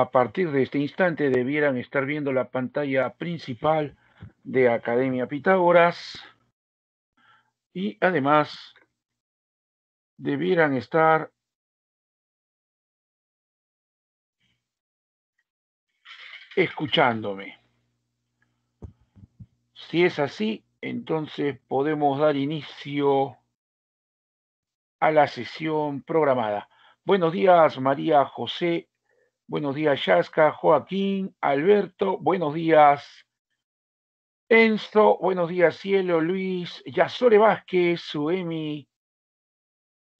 a partir de este instante debieran estar viendo la pantalla principal de Academia Pitágoras y además debieran estar escuchándome. Si es así, entonces podemos dar inicio a la sesión programada. Buenos días, María José Buenos días, Yaska, Joaquín, Alberto, buenos días, Enzo, buenos días, Cielo, Luis, Yasore Vázquez, Suemi,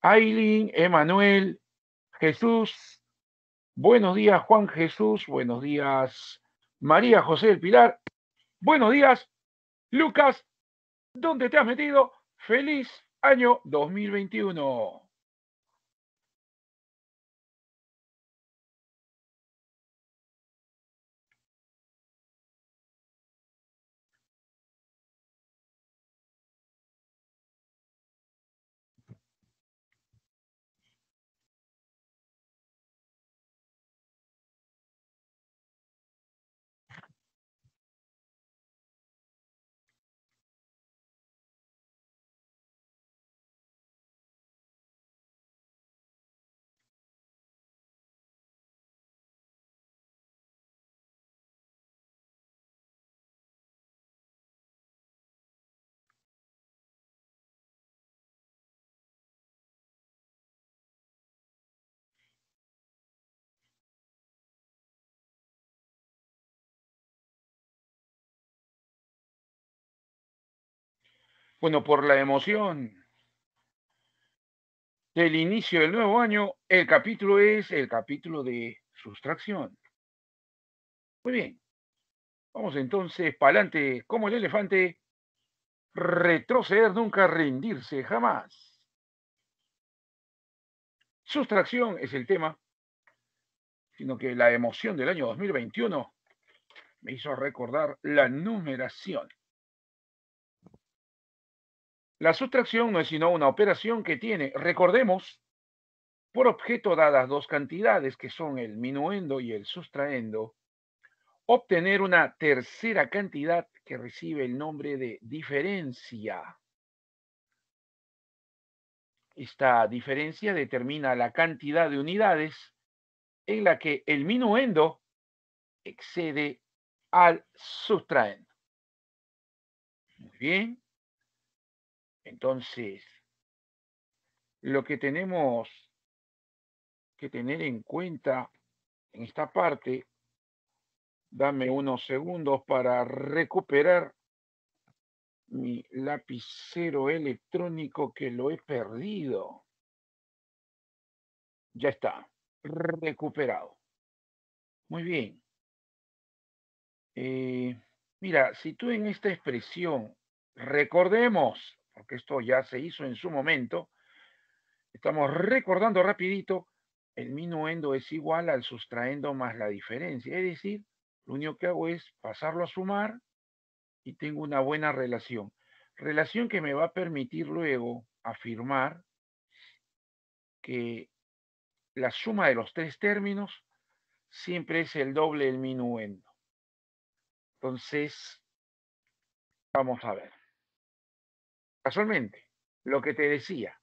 Aileen, Emanuel, Jesús, buenos días, Juan Jesús, buenos días, María José del Pilar, buenos días, Lucas, ¿dónde te has metido? Feliz año 2021. Bueno, por la emoción del inicio del nuevo año, el capítulo es el capítulo de sustracción. Muy bien. Vamos entonces para adelante, como el elefante, retroceder nunca, rendirse jamás. Sustracción es el tema, sino que la emoción del año 2021 me hizo recordar la numeración. La sustracción no es sino una operación que tiene, recordemos, por objeto dadas dos cantidades que son el minuendo y el sustraendo, obtener una tercera cantidad que recibe el nombre de diferencia. Esta diferencia determina la cantidad de unidades en la que el minuendo excede al sustraendo. Muy bien. Entonces, lo que tenemos que tener en cuenta en esta parte, dame unos segundos para recuperar mi lapicero electrónico que lo he perdido. Ya está, recuperado. Muy bien. Eh, mira, si tú en esta expresión, recordemos, porque esto ya se hizo en su momento, estamos recordando rapidito, el minuendo es igual al sustraendo más la diferencia, es decir, lo único que hago es pasarlo a sumar y tengo una buena relación. Relación que me va a permitir luego afirmar que la suma de los tres términos siempre es el doble del minuendo. Entonces, vamos a ver. Casualmente, lo que te decía,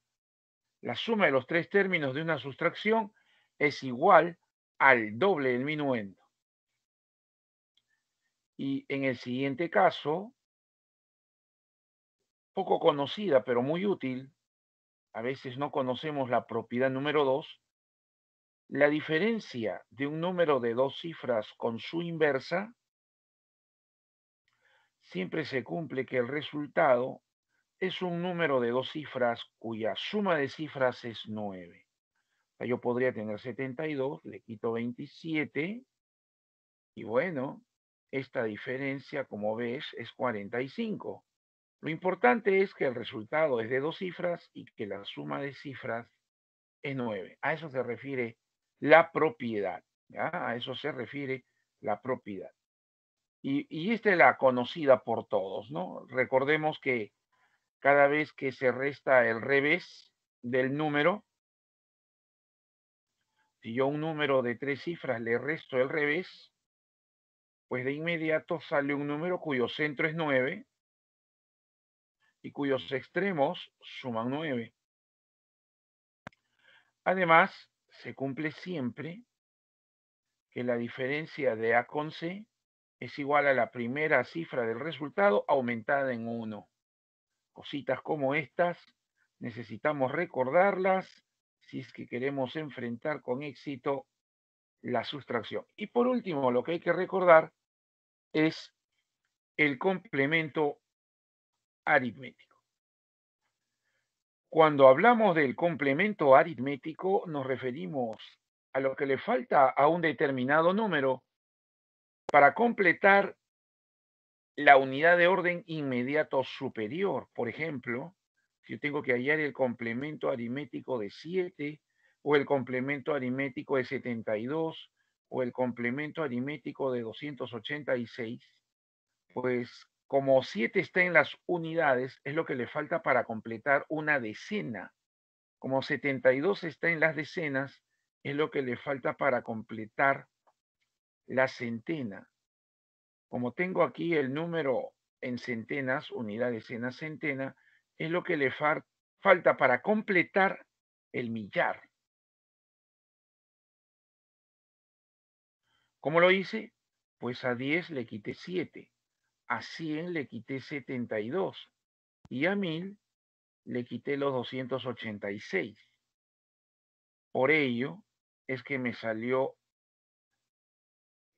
la suma de los tres términos de una sustracción es igual al doble del minuendo. Y en el siguiente caso, poco conocida pero muy útil, a veces no conocemos la propiedad número 2, la diferencia de un número de dos cifras con su inversa, siempre se cumple que el resultado es un número de dos cifras cuya suma de cifras es 9. yo podría tener 72, le quito 27 y bueno, esta diferencia, como ves, es 45. Lo importante es que el resultado es de dos cifras y que la suma de cifras es 9. A eso se refiere la propiedad. A eso se refiere la propiedad. Y, y esta es la conocida por todos, ¿no? Recordemos que cada vez que se resta el revés del número, si yo un número de tres cifras le resto el revés, pues de inmediato sale un número cuyo centro es 9 y cuyos extremos suman 9. Además, se cumple siempre que la diferencia de A con C es igual a la primera cifra del resultado aumentada en 1. Cositas como estas necesitamos recordarlas si es que queremos enfrentar con éxito la sustracción. Y por último, lo que hay que recordar es el complemento aritmético. Cuando hablamos del complemento aritmético, nos referimos a lo que le falta a un determinado número para completar la unidad de orden inmediato superior. Por ejemplo, si yo tengo que hallar el complemento aritmético de 7 o el complemento aritmético de 72 o el complemento aritmético de 286, pues como 7 está en las unidades, es lo que le falta para completar una decena. Como 72 está en las decenas, es lo que le falta para completar la centena. Como tengo aquí el número en centenas, unidades, decena, centena, es lo que le falta para completar el millar. ¿Cómo lo hice? Pues a 10 le quité 7, a 100 le quité 72 y a 1000 le quité los 286. Por ello es que me salió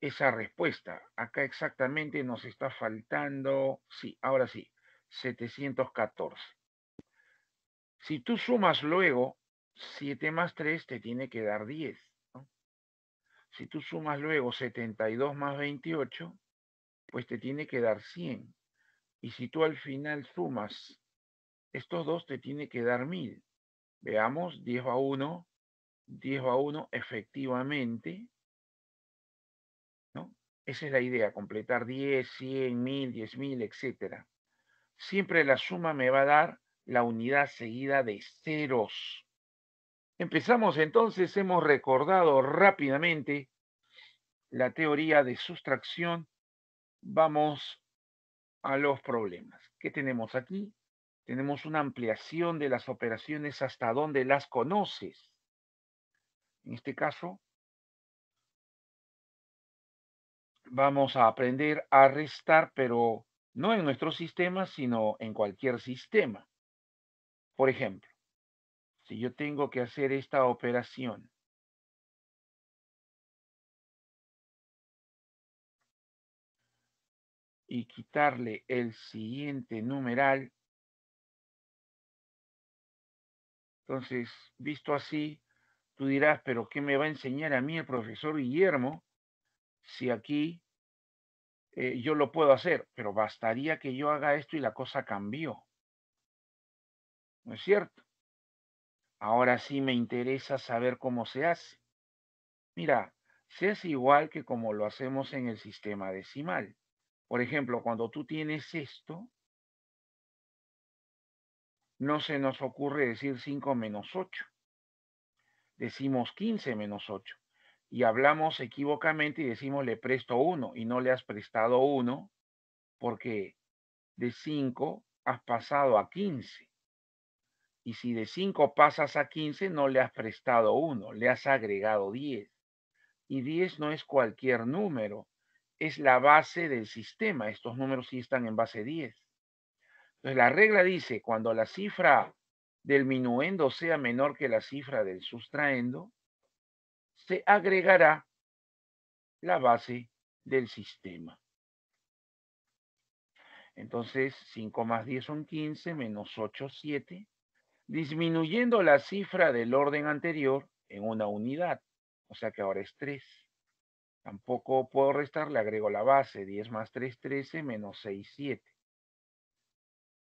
esa respuesta. Acá exactamente nos está faltando, sí, ahora sí, 714. Si tú sumas luego, 7 más 3 te tiene que dar 10. Si tú sumas luego 72 más 28, pues te tiene que dar 100. Y si tú al final sumas estos dos, te tiene que dar 1000. Veamos, 10 a 1, 10 a 1, efectivamente, esa es la idea, completar 10, 100, 1000, 10000, etc. Siempre la suma me va a dar la unidad seguida de ceros. Empezamos entonces, hemos recordado rápidamente la teoría de sustracción. Vamos a los problemas. ¿Qué tenemos aquí? Tenemos una ampliación de las operaciones hasta donde las conoces. En este caso, vamos a aprender a restar, pero no en nuestro sistema, sino en cualquier sistema. Por ejemplo, si yo tengo que hacer esta operación, y quitarle el siguiente numeral. Entonces, visto así, tú dirás, pero ¿qué me va a enseñar a mí el profesor Guillermo si aquí eh, yo lo puedo hacer, pero bastaría que yo haga esto y la cosa cambió. ¿No es cierto? Ahora sí me interesa saber cómo se hace. Mira, se hace igual que como lo hacemos en el sistema decimal. Por ejemplo, cuando tú tienes esto, no se nos ocurre decir 5 menos 8. Decimos 15 menos 8 y hablamos equivocamente y decimos le presto uno y no le has prestado uno porque de cinco has pasado a quince. Y si de cinco pasas a quince, no le has prestado uno, le has agregado diez. Y diez no es cualquier número, es la base del sistema. Estos números sí están en base diez. Entonces la regla dice, cuando la cifra del minuendo sea menor que la cifra del sustraendo, se agregará la base del sistema. Entonces, 5 más 10 son 15, menos 8, 7, disminuyendo la cifra del orden anterior en una unidad, o sea que ahora es 3. Tampoco puedo restar, le agrego la base, 10 más 3, 13, menos 6, 7.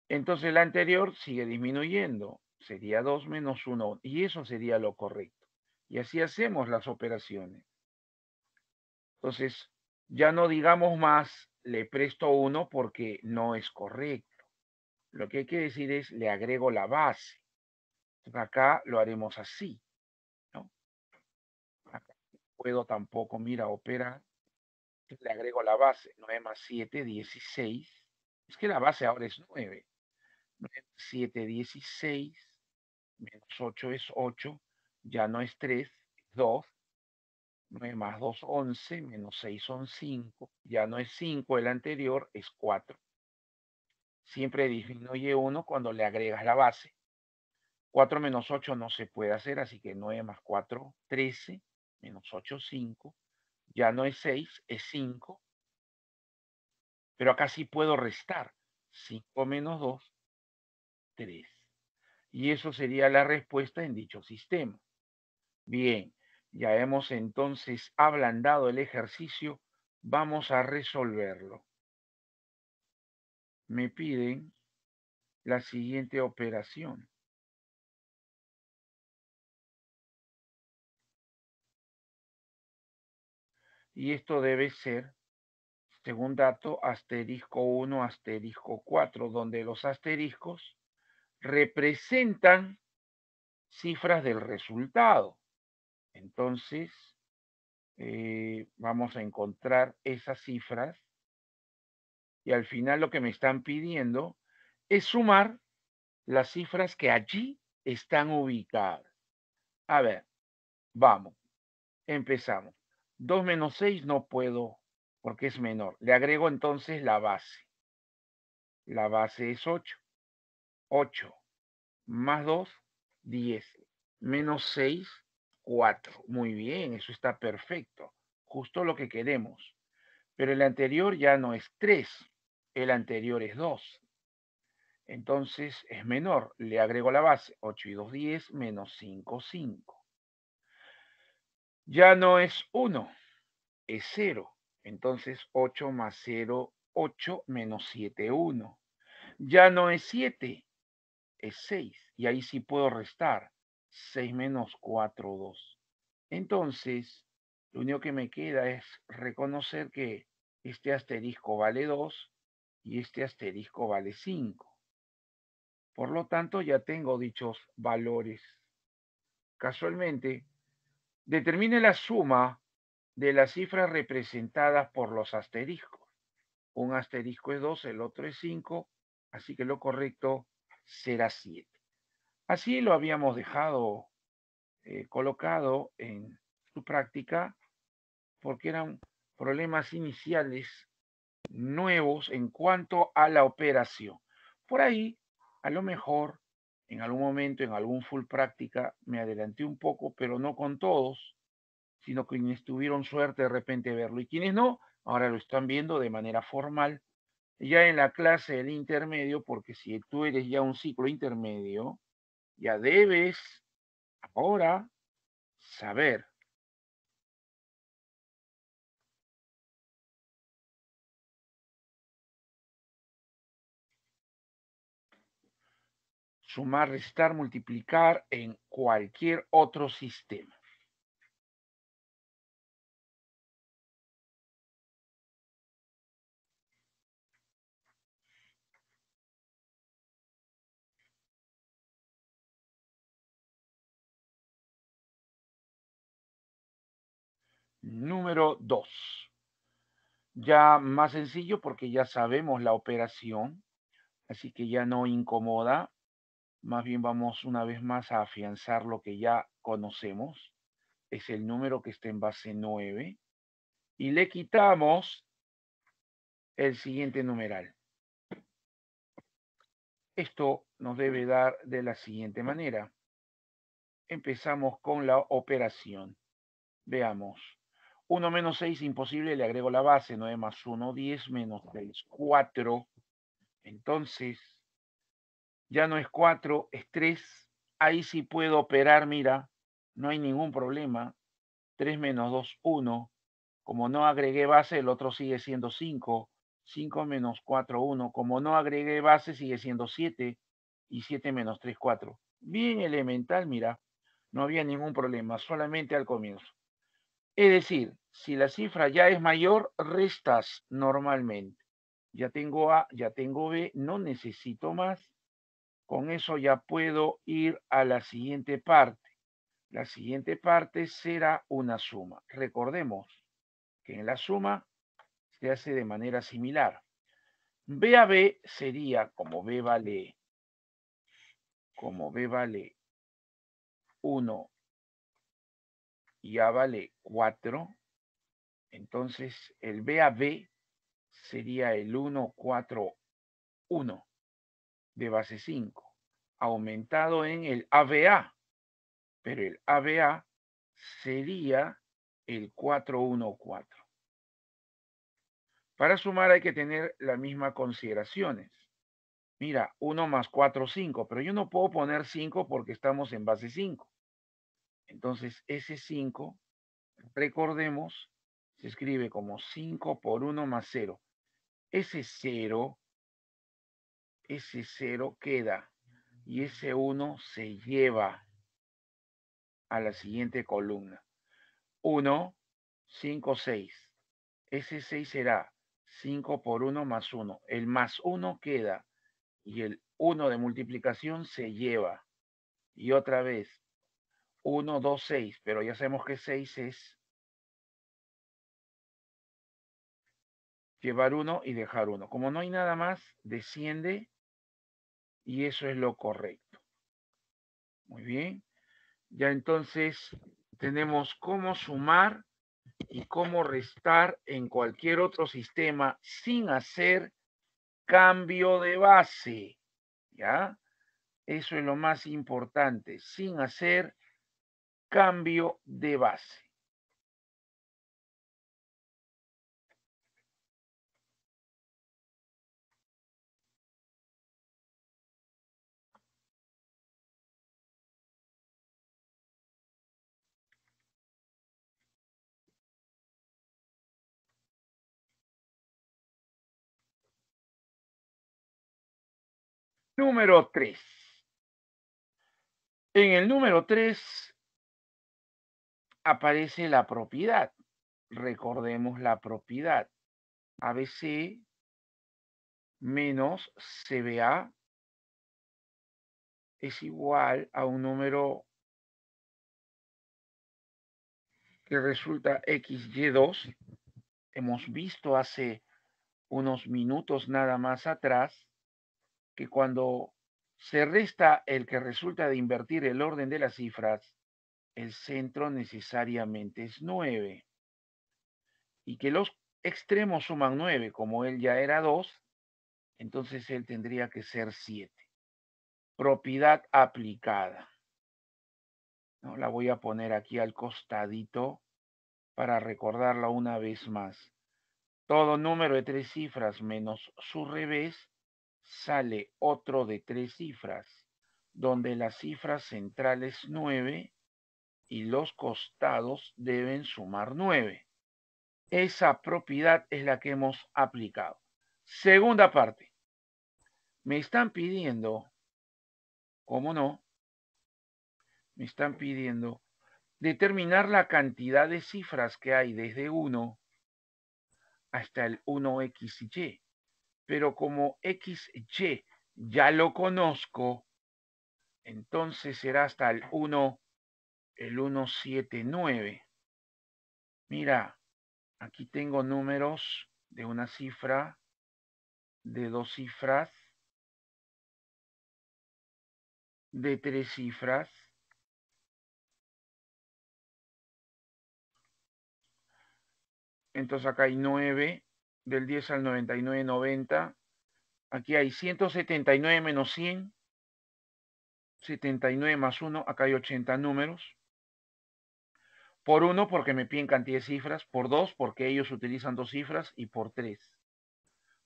Entonces la anterior sigue disminuyendo, sería 2 menos 1, y eso sería lo correcto. Y así hacemos las operaciones. Entonces, ya no digamos más, le presto uno porque no es correcto. Lo que hay que decir es, le agrego la base. acá lo haremos así. ¿no? puedo tampoco, mira, operar. Le agrego la base. 9 más 7, 16. Es que la base ahora es 9. 9 7, 16. Menos 8 es 8 ya no es 3, 2. 9 más 2, 11, menos 6 son 5, ya no es 5 el anterior, es 4. Siempre disminuye 1 cuando le agregas la base. 4 menos 8 no se puede hacer, así que 9 más 4, 13, menos 8, 5. Ya no es 6, es 5. Pero acá sí puedo restar. 5 menos 2, 3. Y eso sería la respuesta en dicho sistema. Bien, ya hemos entonces ablandado el ejercicio, vamos a resolverlo. Me piden la siguiente operación. Y esto debe ser, según dato, asterisco 1, asterisco 4, donde los asteriscos representan cifras del resultado. Entonces, eh, vamos a encontrar esas cifras y al final lo que me están pidiendo es sumar las cifras que allí están ubicadas. A ver, vamos, empezamos. 2 menos 6 no puedo porque es menor. Le agrego entonces la base. La base es 8. 8 más 2, 10. Menos 6 4. Muy bien, eso está perfecto. Justo lo que queremos. Pero el anterior ya no es 3, el anterior es 2. Entonces es menor. Le agrego la base. 8 y 2, 10, menos 5, 5. Ya no es 1, es 0. Entonces 8 más 0, 8 menos 7, 1. Ya no es 7, es 6. Y ahí sí puedo restar. 6 menos 4, 2. Entonces, lo único que me queda es reconocer que este asterisco vale 2 y este asterisco vale 5. Por lo tanto, ya tengo dichos valores. Casualmente, determine la suma de las cifras representadas por los asteriscos. Un asterisco es 2, el otro es 5, así que lo correcto será 7. Así lo habíamos dejado eh, colocado en su práctica porque eran problemas iniciales nuevos en cuanto a la operación. Por ahí, a lo mejor, en algún momento, en algún full práctica, me adelanté un poco, pero no con todos, sino quienes tuvieron suerte de repente verlo y quienes no, ahora lo están viendo de manera formal, ya en la clase del intermedio, porque si tú eres ya un ciclo intermedio, ya debes ahora saber. Sumar, restar, multiplicar en cualquier otro sistema. número 2. Ya más sencillo porque ya sabemos la operación, así que ya no incomoda. Más bien vamos una vez más a afianzar lo que ya conocemos. Es el número que está en base 9. Y le quitamos el siguiente numeral. Esto nos debe dar de la siguiente manera. Empezamos con la operación. Veamos. 1 menos 6, imposible, le agrego la base, 9 más 1, 10 menos 3, 4. Entonces, ya no es 4, es 3. Ahí sí puedo operar, mira, no hay ningún problema. 3 menos 2, 1. Como no agregué base, el otro sigue siendo 5. 5 menos 4, 1. Como no agregué base, sigue siendo 7. Y 7 menos 3, 4. Bien elemental, mira. No había ningún problema, solamente al comienzo. Es decir, si la cifra ya es mayor, restas normalmente. Ya tengo A, ya tengo B, no necesito más. Con eso ya puedo ir a la siguiente parte. La siguiente parte será una suma. Recordemos que en la suma se hace de manera similar. B a B sería, como B vale, como B vale 1 y A vale 4, entonces el BAB sería el 1, 4, 1 de base 5, aumentado en el ABA, pero el ABA sería el 4, 1, 4. Para sumar hay que tener las mismas consideraciones. Mira, 1 más 4, 5, pero yo no puedo poner 5 porque estamos en base 5. Entonces, ese 5, recordemos, se escribe como 5 por 1 más 0. Ese 0, ese 0 queda y ese 1 se lleva a la siguiente columna. 1, 5, 6. Ese 6 será 5 por 1 más 1. El más 1 queda y el 1 de multiplicación se lleva. Y otra vez, 1, 2, 6, pero ya sabemos que 6 es llevar 1 y dejar 1. Como no hay nada más, desciende y eso es lo correcto. Muy bien. Ya entonces tenemos cómo sumar y cómo restar en cualquier otro sistema sin hacer cambio de base. ¿Ya? Eso es lo más importante, sin hacer cambio de base. Número 3. En el número 3 aparece la propiedad. Recordemos la propiedad. ABC menos CBA es igual a un número que resulta XY2. Hemos visto hace unos minutos nada más atrás que cuando se resta el que resulta de invertir el orden de las cifras, el centro necesariamente es 9 y que los extremos suman 9, como él ya era 2, entonces él tendría que ser 7. Propiedad aplicada. ¿No? La voy a poner aquí al costadito para recordarla una vez más. Todo número de tres cifras menos su revés sale otro de tres cifras, donde la cifra central es 9 y los costados deben sumar 9. Esa propiedad es la que hemos aplicado. Segunda parte. Me están pidiendo, ¿cómo no? Me están pidiendo determinar la cantidad de cifras que hay desde 1 hasta el 1 Y. Pero como X Y ya lo conozco, entonces será hasta el 1 el 179. Mira, aquí tengo números de una cifra, de dos cifras, de tres cifras. Entonces acá hay 9, del 10 al 99, 90. Aquí hay 179 menos 100, 79 más 1, acá hay 80 números. Por uno, porque me piden cantidad de cifras. Por dos, porque ellos utilizan dos cifras. Y por tres.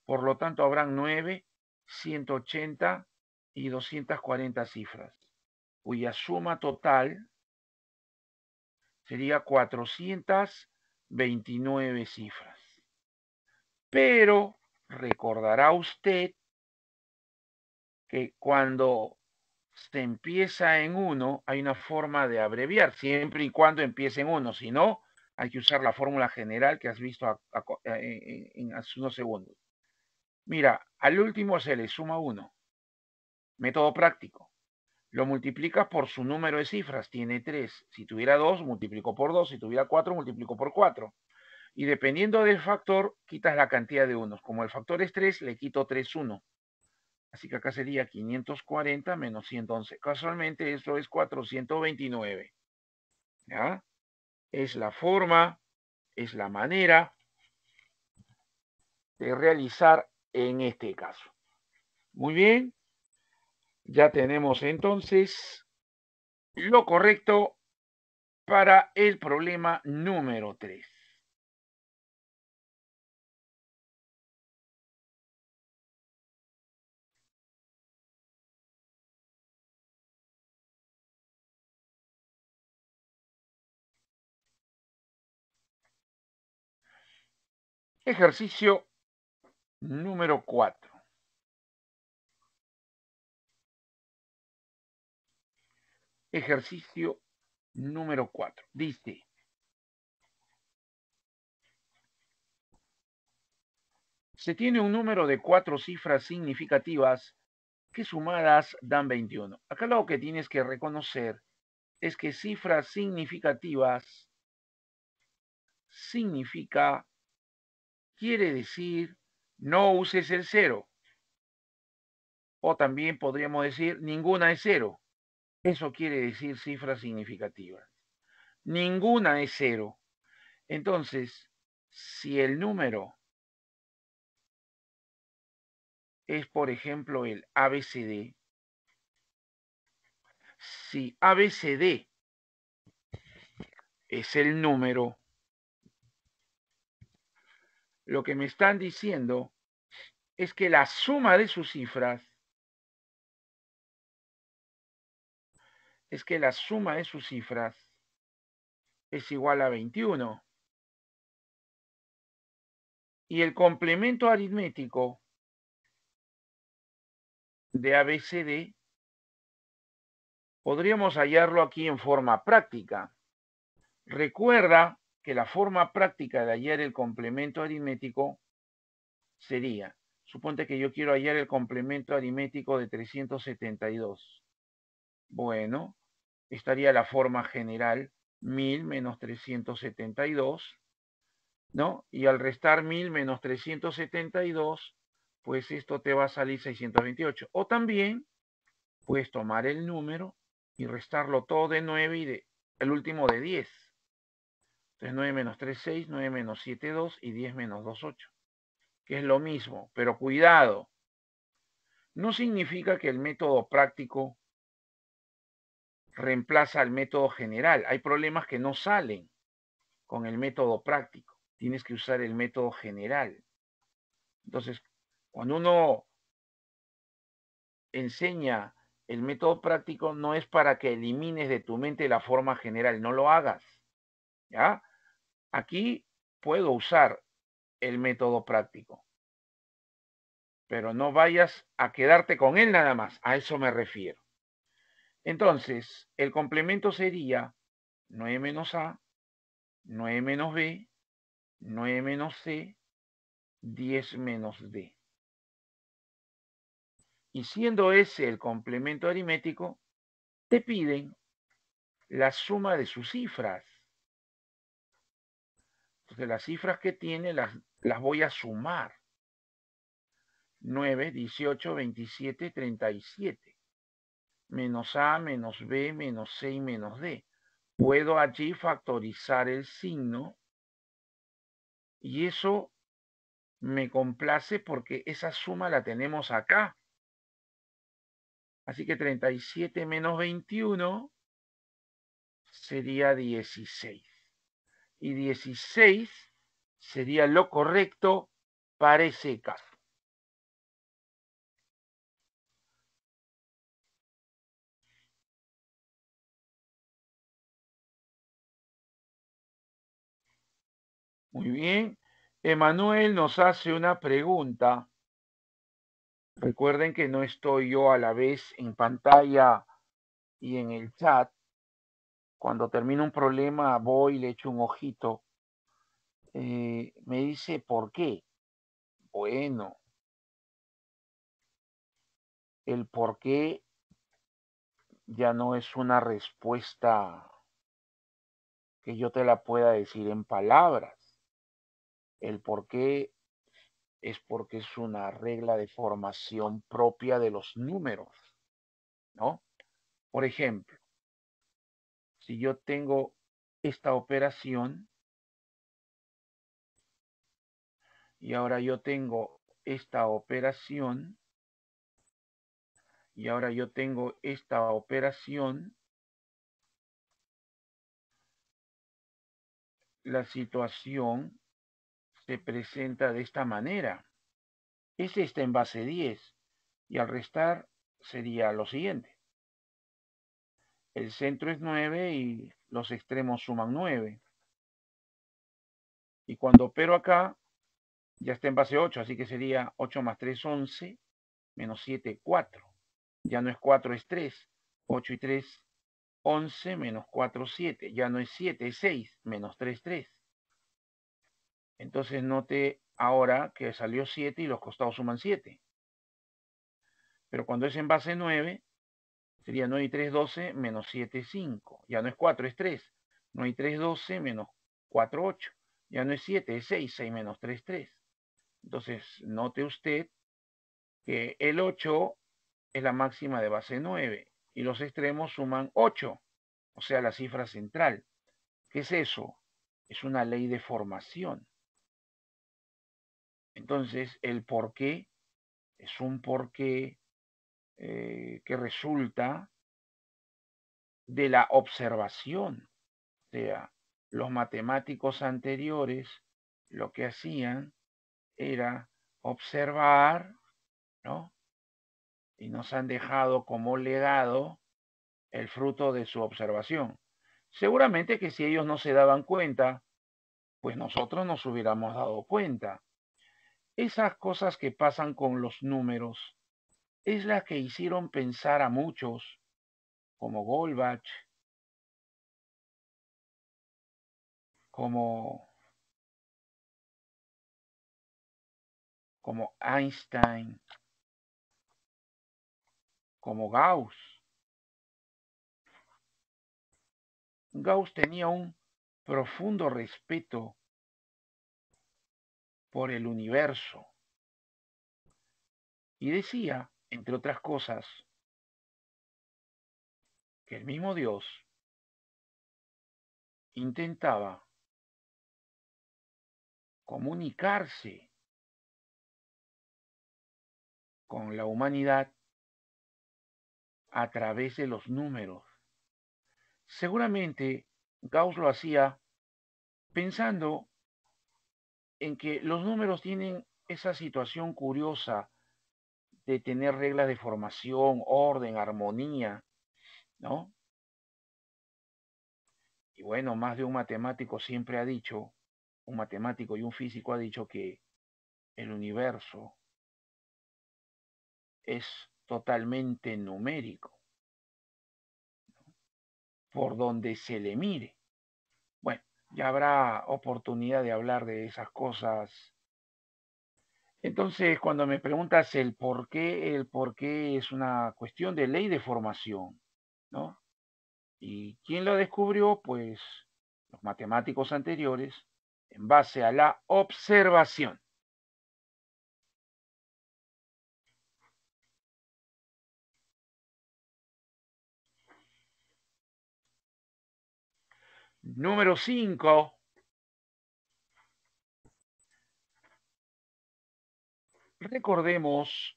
Por lo tanto, habrán 9, 180 y 240 cifras, cuya suma total sería 429 cifras. Pero recordará usted que cuando se empieza en uno, hay una forma de abreviar, siempre y cuando empiece en uno. Si no, hay que usar la fórmula general que has visto en, hace unos segundos. Mira, al último se le suma uno. Método práctico. Lo multiplicas por su número de cifras, tiene tres. Si tuviera dos, multiplico por dos. Si tuviera cuatro, multiplico por cuatro. Y dependiendo del factor, quitas la cantidad de unos. Como el factor es 3, le quito tres uno. Así que acá sería 540 menos 111. Casualmente esto es 429. ¿Ya? Es la forma, es la manera de realizar en este caso. Muy bien. Ya tenemos entonces lo correcto para el problema número 3. Ejercicio número 4. Ejercicio número 4. Dice, se tiene un número de cuatro cifras significativas que sumadas dan 21. Acá lo que tienes que reconocer es que cifras significativas significa quiere decir no uses el cero. O también podríamos decir ninguna es cero. Eso quiere decir cifra significativa. Ninguna es cero. Entonces, si el número es, por ejemplo, el ABCD, si ABCD es el número lo que me están diciendo es que la suma de sus cifras es que la suma de sus cifras es igual a 21. Y el complemento aritmético de ABCD podríamos hallarlo aquí en forma práctica. Recuerda que la forma práctica de hallar el complemento aritmético sería, suponte que yo quiero hallar el complemento aritmético de 372. Bueno, estaría la forma general 1000 menos 372, ¿no? Y al restar 1000 menos 372, pues esto te va a salir 628. O también puedes tomar el número y restarlo todo de 9 y de, el último de 10. Entonces 9 menos 3, 6, 9 menos 7, 2 y 10 menos 2, 8, que es lo mismo, pero cuidado, no significa que el método práctico reemplaza al método general. Hay problemas que no salen con el método práctico. Tienes que usar el método general. Entonces, cuando uno enseña el método práctico, no es para que elimines de tu mente la forma general, no lo hagas. Aquí puedo usar el método práctico, pero no vayas a quedarte con él nada más, a eso me refiero. Entonces, el complemento sería 9 menos A, 9 menos B, 9 menos C, 10 menos D. Y siendo ese el complemento aritmético, te piden la suma de sus cifras. Entonces las cifras que tiene las, las voy a sumar. 9, 18, 27, 37. Menos A, menos B, menos C y menos D. Puedo allí factorizar el signo y eso me complace porque esa suma la tenemos acá. Así que 37 menos 21 sería 16 y 16 sería lo correcto para ese caso. Muy bien. Emanuel nos hace una pregunta. Recuerden que no estoy yo a la vez en pantalla y en el chat cuando termino un problema voy, y le echo un ojito. Eh, me dice, ¿por qué? Bueno, el por qué ya no es una respuesta que yo te la pueda decir en palabras. El por qué es porque es una regla de formación propia de los números, ¿no? Por ejemplo, si yo tengo esta operación y ahora yo tengo esta operación y ahora yo tengo esta operación, la situación se presenta de esta manera. Este está en base 10 y al restar sería lo siguiente. El centro es 9 y los extremos suman 9. Y cuando opero acá, ya está en base 8, así que sería 8 más 3, 11, menos 7, 4. Ya no es 4, es 3. 8 y 3, 11, menos 4, 7. Ya no es 7, es 6, menos 3, 3. Entonces note ahora que salió 7 y los costados suman 7. Pero cuando es en base 9, Sería 9 y 3, 12, menos 7, 5. Ya no es 4, es 3. 9 y 3, 12, menos 4, 8. Ya no es 7, es 6, 6 menos 3, 3. Entonces, note usted que el 8 es la máxima de base 9 y los extremos suman 8, o sea, la cifra central. ¿Qué es eso? Es una ley de formación. Entonces, el por qué es un por qué eh, que resulta de la observación. O sea, los matemáticos anteriores lo que hacían era observar, ¿no? Y nos han dejado como legado el fruto de su observación. Seguramente que si ellos no se daban cuenta, pues nosotros nos hubiéramos dado cuenta. Esas cosas que pasan con los números es la que hicieron pensar a muchos, como Golbach como, como Einstein, como Gauss. Gauss tenía un profundo respeto por el universo y decía entre otras cosas, que el mismo Dios intentaba comunicarse con la humanidad a través de los números. Seguramente Gauss lo hacía pensando en que los números tienen esa situación curiosa de tener reglas de formación, orden, armonía, ¿no? Y bueno, más de un matemático siempre ha dicho, un matemático y un físico ha dicho que el universo es totalmente numérico, por donde se le mire. Bueno, ya habrá oportunidad de hablar de esas cosas entonces, cuando me preguntas el por qué, el por qué es una cuestión de ley de formación, ¿no? ¿Y quién lo descubrió? Pues los matemáticos anteriores, en base a la observación. Número 5. Recordemos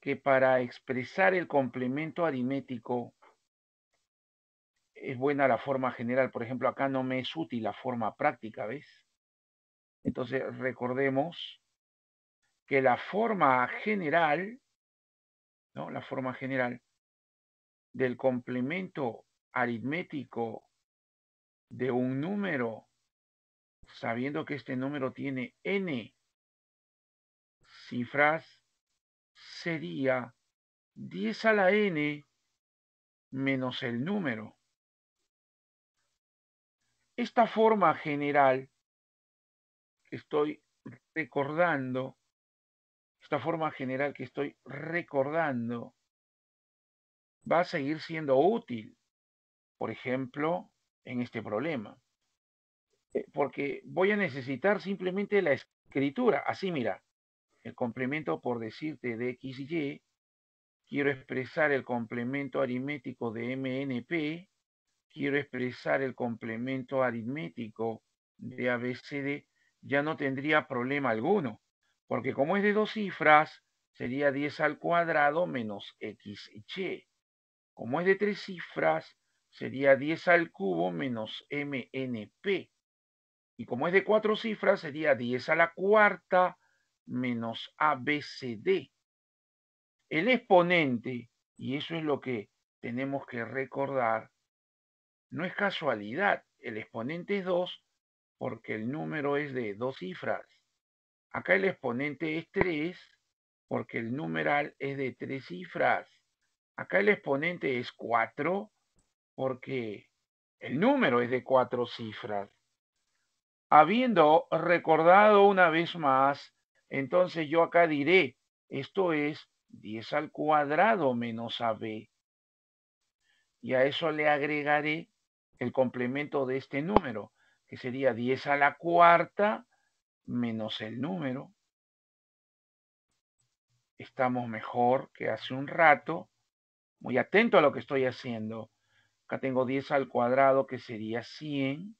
que para expresar el complemento aritmético es buena la forma general. Por ejemplo, acá no me es útil la forma práctica, ¿ves? Entonces, recordemos que la forma general, ¿no? La forma general del complemento aritmético de un número, sabiendo que este número tiene n cifras sería 10 a la n menos el número. Esta forma general, estoy recordando, esta forma general que estoy recordando, va a seguir siendo útil, por ejemplo, en este problema. Eh, porque voy a necesitar simplemente la escritura, así mira, el complemento por decirte de x y quiero expresar el complemento aritmético de MNP, quiero expresar el complemento aritmético de ABCD, ya no tendría problema alguno, porque como es de dos cifras, sería 10 al cuadrado menos xy. Como es de tres cifras, sería 10 al cubo menos mnp. Y como es de cuatro cifras, sería 10 a la cuarta menos ABCD. El exponente, y eso es lo que tenemos que recordar, no es casualidad. El exponente es 2 porque el número es de dos cifras. Acá el exponente es 3 porque el numeral es de tres cifras. Acá el exponente es 4 porque el número es de cuatro cifras. Habiendo recordado una vez más entonces yo acá diré, esto es 10 al cuadrado menos AB. Y a eso le agregaré el complemento de este número, que sería 10 a la cuarta menos el número. Estamos mejor que hace un rato. Muy atento a lo que estoy haciendo. Acá tengo 10 al cuadrado, que sería 100.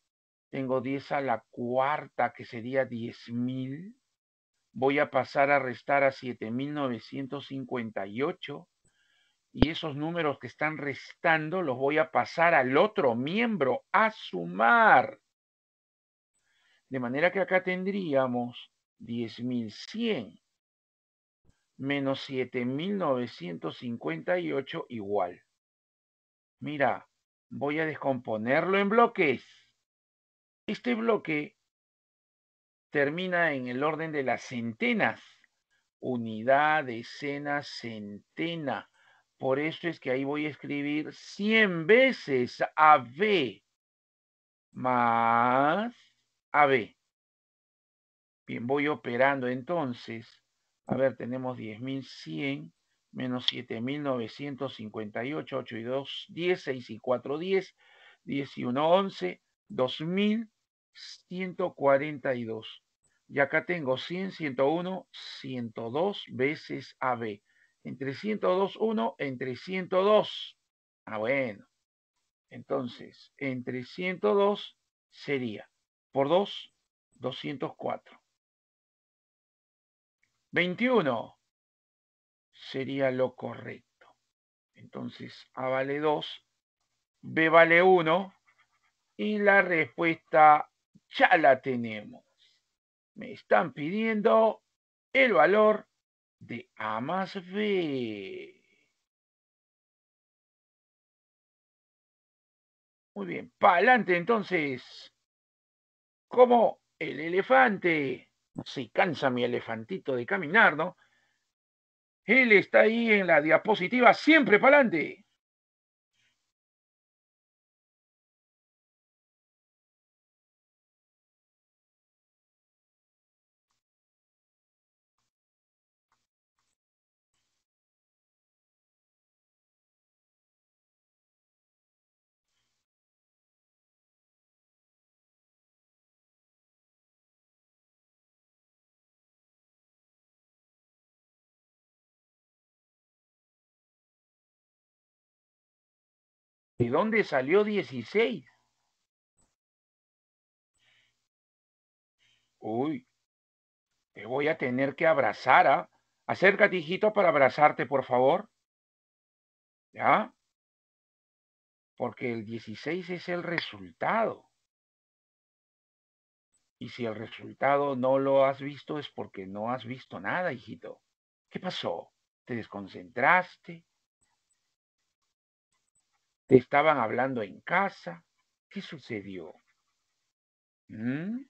Tengo 10 a la cuarta, que sería 10.000 voy a pasar a restar a 7.958 y esos números que están restando los voy a pasar al otro miembro a sumar. De manera que acá tendríamos 10.100 menos 7.958 igual. Mira, voy a descomponerlo en bloques. Este bloque termina en el orden de las centenas. Unidad, decena, centena. Por eso es que ahí voy a escribir 100 veces AB más AB. Bien, voy operando entonces. A ver, tenemos 10.100 menos 7.958, 8 y 2, 10, 6 y 4, 10, 11, 11, 2.000 142. Y acá tengo 100, 101, 102 veces AB. Entre 102, 1, entre 102. Ah, bueno. Entonces, entre 102 sería, por 2, 204. 21 sería lo correcto. Entonces, A vale 2, B vale 1 y la respuesta ya la tenemos. Me están pidiendo el valor de A más B. Muy bien, para adelante entonces. Como el elefante, se cansa mi elefantito de caminar, ¿no? Él está ahí en la diapositiva, siempre para adelante. ¿De dónde salió 16? Uy, te voy a tener que abrazar. ¿ah? Acércate, hijito, para abrazarte, por favor. ¿Ya? Porque el 16 es el resultado. Y si el resultado no lo has visto es porque no has visto nada, hijito. ¿Qué pasó? ¿Te desconcentraste? Estaban hablando en casa. ¿Qué sucedió? ¿Mm?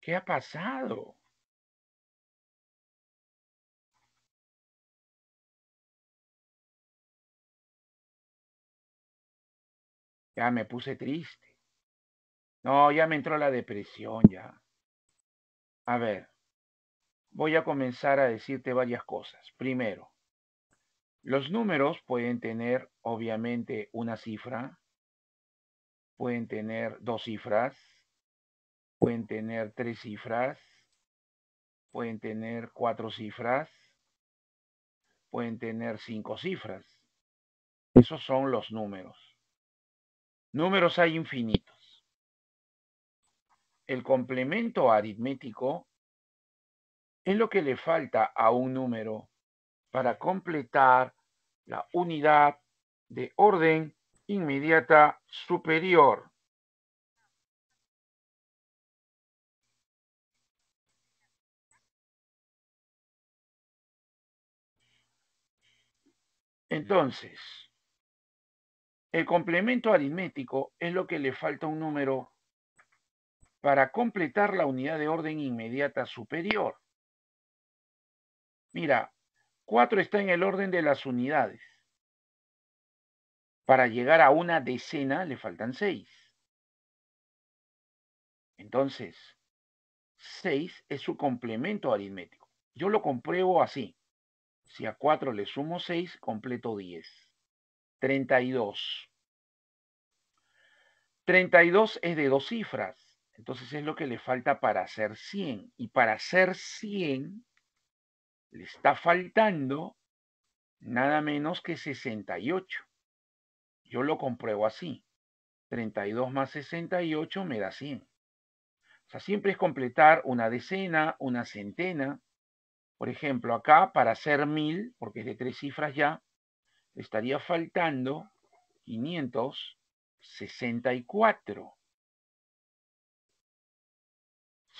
¿Qué ha pasado? Ya me puse triste. No, ya me entró la depresión ya. A ver, voy a comenzar a decirte varias cosas. Primero, los números pueden tener, obviamente, una cifra, pueden tener dos cifras, pueden tener tres cifras, pueden tener cuatro cifras, pueden tener cinco cifras. Esos son los números. Números hay infinitos. El complemento aritmético es lo que le falta a un número para completar la unidad de orden inmediata superior. Entonces, el complemento aritmético es lo que le falta un número para completar la unidad de orden inmediata superior. Mira, 4 está en el orden de las unidades. Para llegar a una decena le faltan 6. Entonces, 6 es su complemento aritmético. Yo lo compruebo así. Si a 4 le sumo 6, completo 10. 32. 32 es de dos cifras. Entonces es lo que le falta para hacer 100. Y para hacer 100 le está faltando nada menos que 68. Yo lo compruebo así. 32 más 68 me da 100. O sea, siempre es completar una decena, una centena. Por ejemplo, acá para hacer 1000, porque es de tres cifras ya, estaría faltando 564.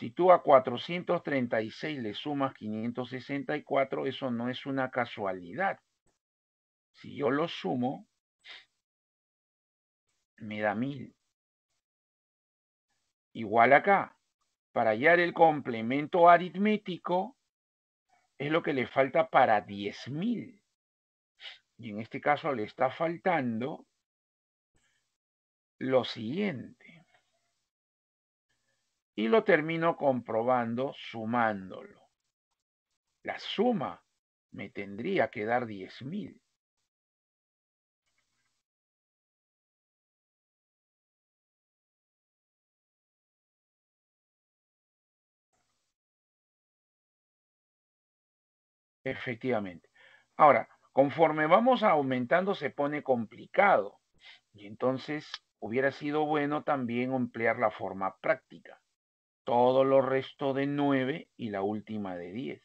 Si tú a 436 le sumas 564, eso no es una casualidad. Si yo lo sumo, me da 1000. Igual acá, para hallar el complemento aritmético, es lo que le falta para 10.000. Y en este caso le está faltando lo siguiente y lo termino comprobando sumándolo. La suma me tendría que dar 10.000. Efectivamente. Ahora, conforme vamos aumentando se pone complicado y entonces hubiera sido bueno también emplear la forma práctica todo lo resto de 9 y la última de 10.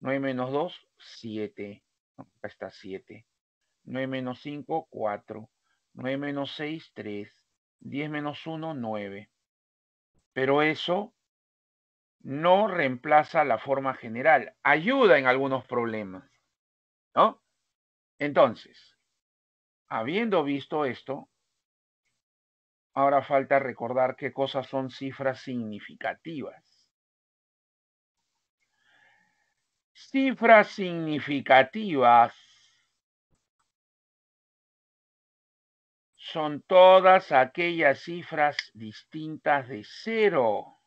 9 menos 2, 7. Acá está 7. 9 menos 5, 4. 9 menos 6, 3. 10 menos 1, 9. Pero eso no reemplaza la forma general. Ayuda en algunos problemas. ¿No? Entonces, habiendo visto esto, Ahora falta recordar qué cosas son cifras significativas. Cifras significativas son todas aquellas cifras distintas de cero.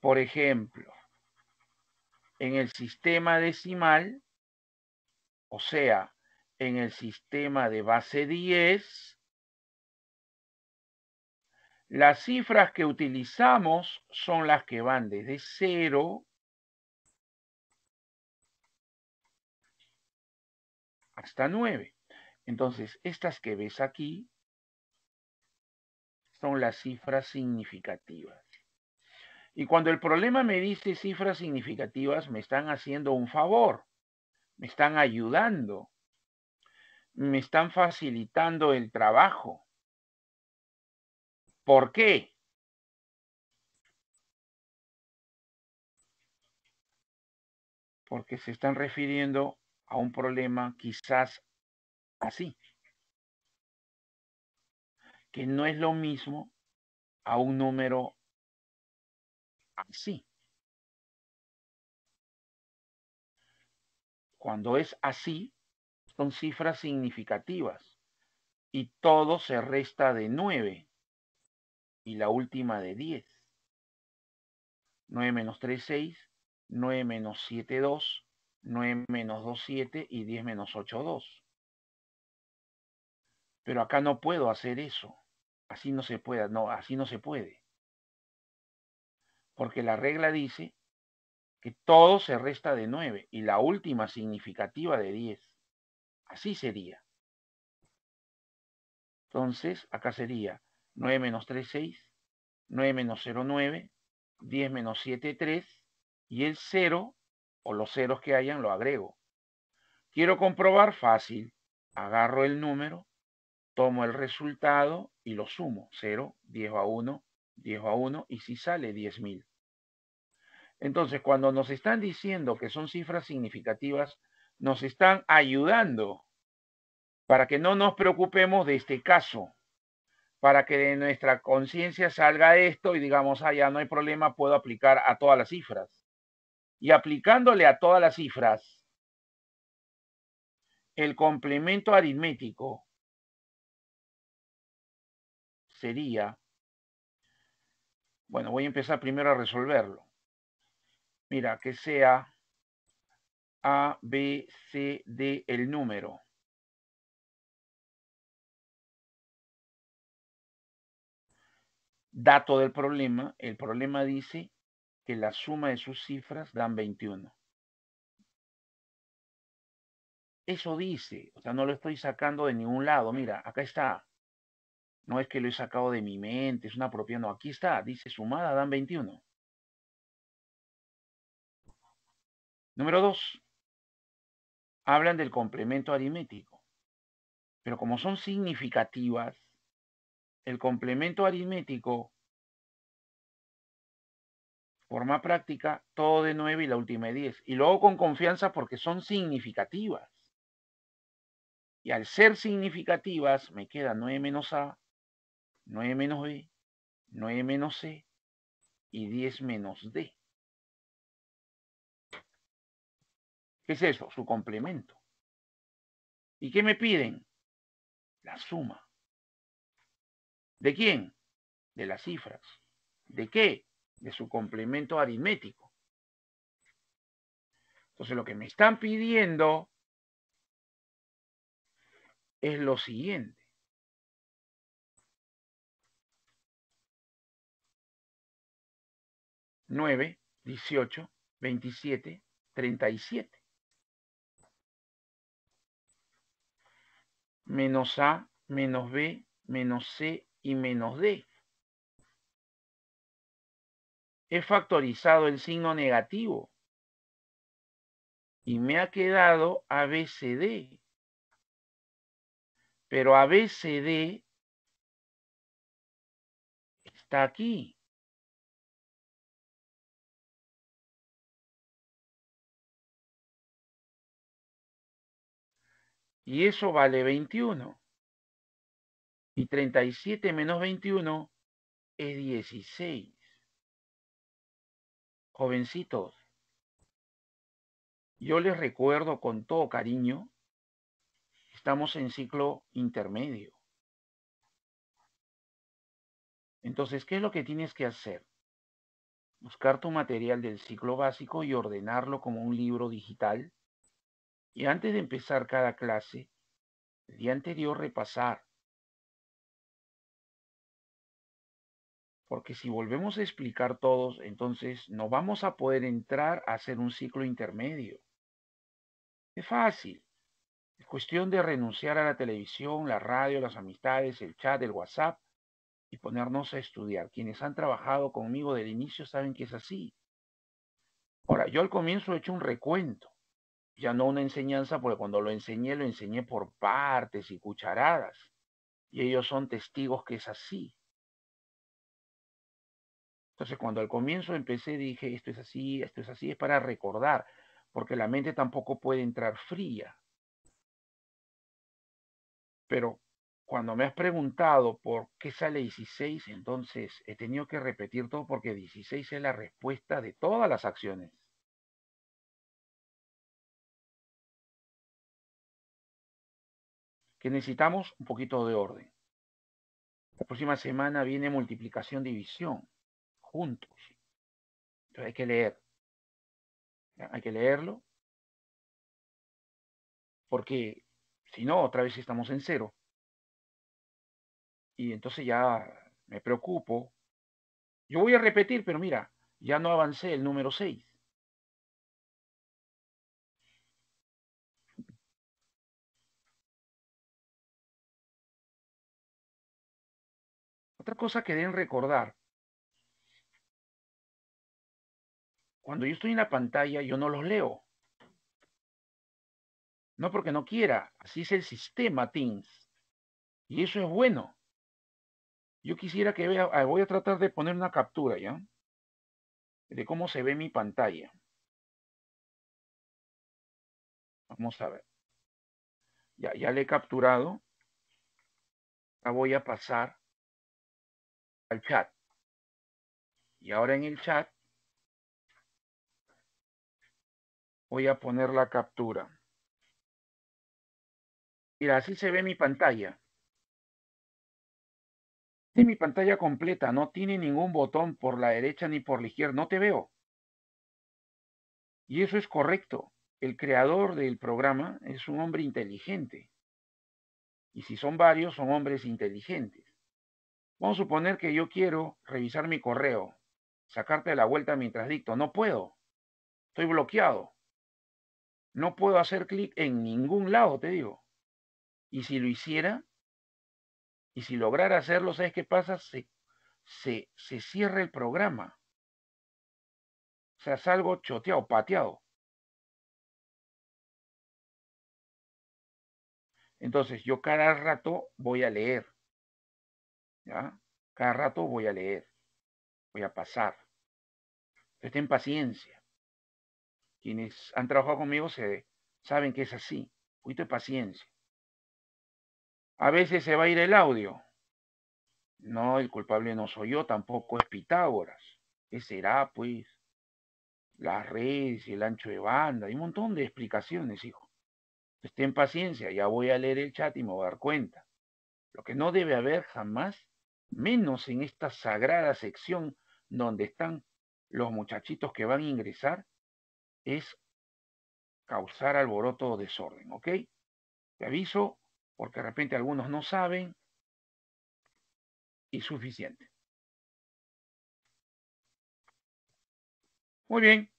Por ejemplo, en el sistema decimal, o sea, en el sistema de base 10. Las cifras que utilizamos son las que van desde 0 hasta 9. Entonces, estas que ves aquí son las cifras significativas. Y cuando el problema me dice cifras significativas, me están haciendo un favor, me están ayudando me están facilitando el trabajo. ¿Por qué? Porque se están refiriendo a un problema quizás así, que no es lo mismo a un número así. Cuando es así, son cifras significativas. Y todo se resta de 9. Y la última de 10. 9 menos 3, 6. 9 menos 7, 2. 9 menos 2, 7. Y 10 menos 8, 2. Pero acá no puedo hacer eso. Así no se puede. No, así no se puede. Porque la regla dice que todo se resta de 9 y la última significativa de 10. Así sería. Entonces, acá sería 9 menos 3, 6, 9 menos 0, 9, 10 menos 7, 3, y el 0, o los ceros que hayan, lo agrego. Quiero comprobar fácil. Agarro el número, tomo el resultado y lo sumo. 0, 10 a 1, 10 a 1, y si sale 10.000. Entonces, cuando nos están diciendo que son cifras significativas, nos están ayudando para que no nos preocupemos de este caso, para que de nuestra conciencia salga esto y digamos, ah, ya no hay problema, puedo aplicar a todas las cifras. Y aplicándole a todas las cifras, el complemento aritmético sería, bueno, voy a empezar primero a resolverlo. Mira, que sea a, B, C, D, el número. Dato del problema, el problema dice que la suma de sus cifras dan 21. Eso dice, o sea, no lo estoy sacando de ningún lado. Mira, acá está. No es que lo he sacado de mi mente, es una propia, no, aquí está, dice sumada dan 21. Número 2 hablan del complemento aritmético. Pero como son significativas, el complemento aritmético forma práctica todo de 9 y la última de 10. Y luego con confianza porque son significativas. Y al ser significativas, me queda 9 menos A, 9 menos B, 9 menos C y 10 menos D. ¿Qué es eso? Su complemento. ¿Y qué me piden? La suma. ¿De quién? De las cifras. ¿De qué? De su complemento aritmético. Entonces lo que me están pidiendo es lo siguiente. Nueve, dieciocho, veintisiete, treinta menos A, menos B, menos C y menos D. He factorizado el signo negativo y me ha quedado ABCD. Pero ABCD está aquí. y eso vale 21. Y 37 menos 21 es 16. Jovencitos, yo les recuerdo con todo cariño, estamos en ciclo intermedio. Entonces, ¿qué es lo que tienes que hacer? Buscar tu material del ciclo básico y ordenarlo como un libro digital y antes de empezar cada clase, el día anterior repasar. Porque si volvemos a explicar todos, entonces no vamos a poder entrar a hacer un ciclo intermedio. Es fácil. Es cuestión de renunciar a la televisión, la radio, las amistades, el chat, el WhatsApp y ponernos a estudiar. Quienes han trabajado conmigo del inicio saben que es así. Ahora, yo al comienzo he hecho un recuento ya no una enseñanza, porque cuando lo enseñé, lo enseñé por partes y cucharadas. Y ellos son testigos que es así. Entonces, cuando al comienzo empecé, dije, esto es así, esto es así, es para recordar, porque la mente tampoco puede entrar fría. Pero cuando me has preguntado por qué sale 16, entonces he tenido que repetir todo porque 16 es la respuesta de todas las acciones. necesitamos un poquito de orden. La próxima semana viene multiplicación, división, juntos. Entonces hay que leer. Hay que leerlo. Porque si no, otra vez estamos en cero. Y entonces ya me preocupo. Yo voy a repetir, pero mira, ya no avancé el número 6. otra cosa que deben recordar. Cuando yo estoy en la pantalla, yo no los leo. No porque no quiera, así es el sistema Teams. Y eso es bueno. Yo quisiera que vea, ah, voy a tratar de poner una captura, ¿ya? De cómo se ve mi pantalla. Vamos a ver. Ya, ya le he capturado. La voy a pasar al chat. Y ahora en el chat voy a poner la captura. Mira, así se ve mi pantalla. Sí, mi pantalla completa no tiene ningún botón por la derecha ni por la izquierda. No te veo. Y eso es correcto. El creador del programa es un hombre inteligente. Y si son varios, son hombres inteligentes. Vamos a suponer que yo quiero revisar mi correo, sacarte de la vuelta mientras dicto. No puedo. Estoy bloqueado. No puedo hacer clic en ningún lado, te digo. Y si lo hiciera, y si lograra hacerlo, ¿sabes qué pasa? Se, se, se cierra el programa. O sea, salgo choteado, pateado. Entonces, yo cada rato voy a leer cada rato voy a leer, voy a pasar. Estén paciencia. Quienes han trabajado conmigo se, saben que es así. Un de paciencia. A veces se va a ir el audio. No, el culpable no soy yo, tampoco es Pitágoras. ¿Qué será, pues? Las redes, el ancho de banda, hay un montón de explicaciones, hijo. Estén paciencia, ya voy a leer el chat y me voy a dar cuenta. Lo que no debe haber jamás menos en esta sagrada sección donde están los muchachitos que van a ingresar, es causar alboroto o desorden, ¿ok? Te aviso porque de repente algunos no saben y suficiente. Muy bien.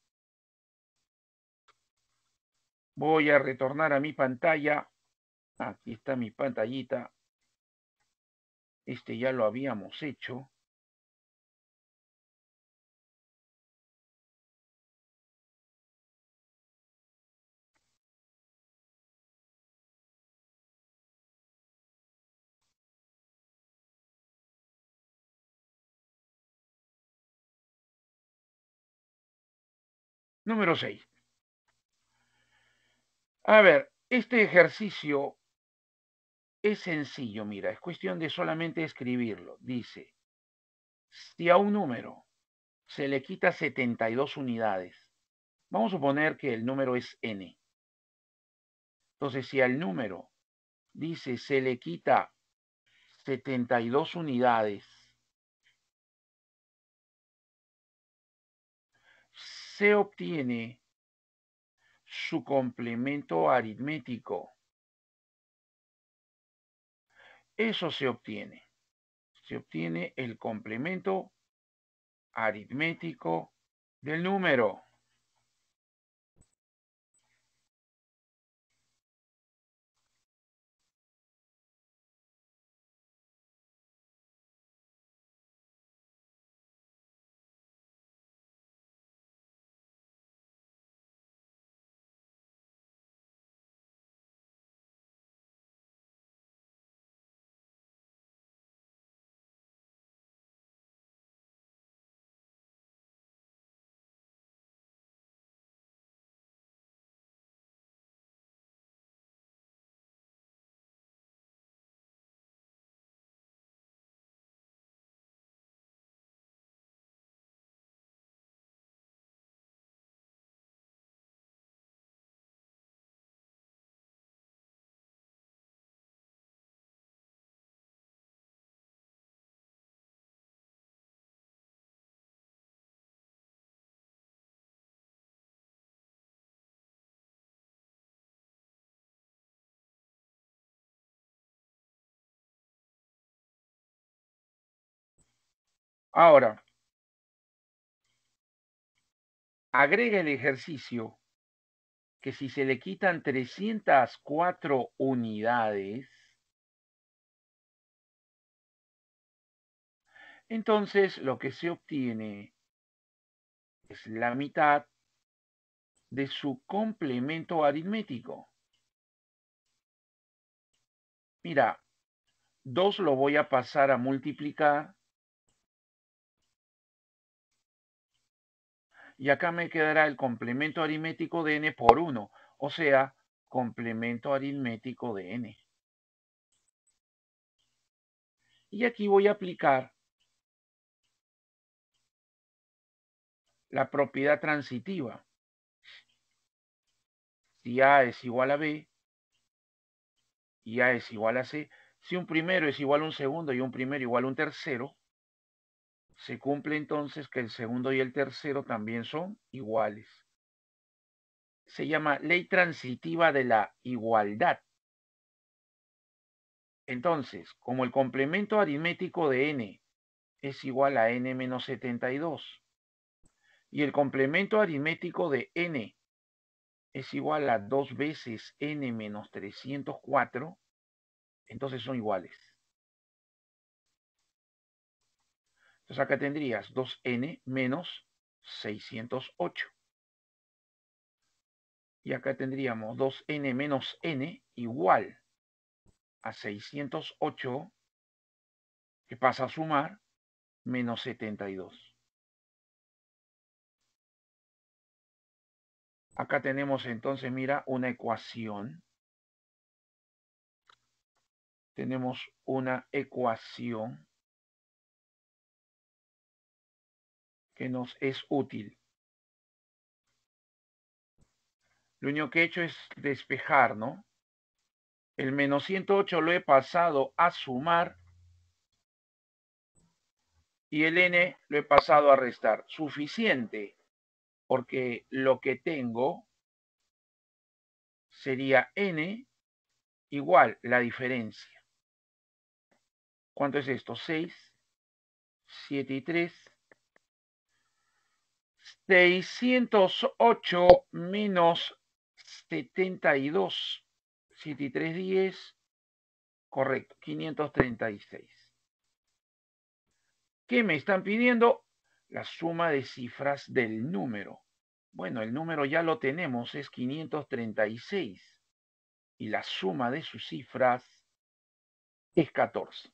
Voy a retornar a mi pantalla. Aquí está mi pantallita este ya lo habíamos hecho. Número 6. A ver, este ejercicio es sencillo, mira, es cuestión de solamente escribirlo. Dice, si a un número se le quita 72 unidades, vamos a suponer que el número es n. Entonces, si al número dice se le quita 72 unidades, se obtiene su complemento aritmético eso se obtiene. Se obtiene el complemento aritmético del número. Ahora, agrega el ejercicio que si se le quitan 304 unidades, entonces lo que se obtiene es la mitad de su complemento aritmético. Mira, 2 lo voy a pasar a multiplicar y acá me quedará el complemento aritmético de n por 1, o sea, complemento aritmético de n. Y aquí voy a aplicar la propiedad transitiva. Si A es igual a B y A es igual a C, si un primero es igual a un segundo y un primero igual a un tercero, se cumple entonces que el segundo y el tercero también son iguales. Se llama ley transitiva de la igualdad. Entonces, como el complemento aritmético de n es igual a n menos 72 y el complemento aritmético de n es igual a dos veces n menos 304, entonces son iguales. Entonces acá tendrías 2n menos 608. Y acá tendríamos 2n menos n igual a 608 que pasa a sumar menos 72. Acá tenemos entonces, mira, una ecuación. Tenemos una ecuación que nos es útil. Lo único que he hecho es despejar, ¿no? El menos 108 lo he pasado a sumar y el n lo he pasado a restar. Suficiente, porque lo que tengo sería n igual la diferencia. ¿Cuánto es esto? 6, 7 y 3, 608 menos 72, siete y tres diez, correcto, 536. ¿Qué me están pidiendo? La suma de cifras del número. Bueno, el número ya lo tenemos, es 536. Y la suma de sus cifras es 14.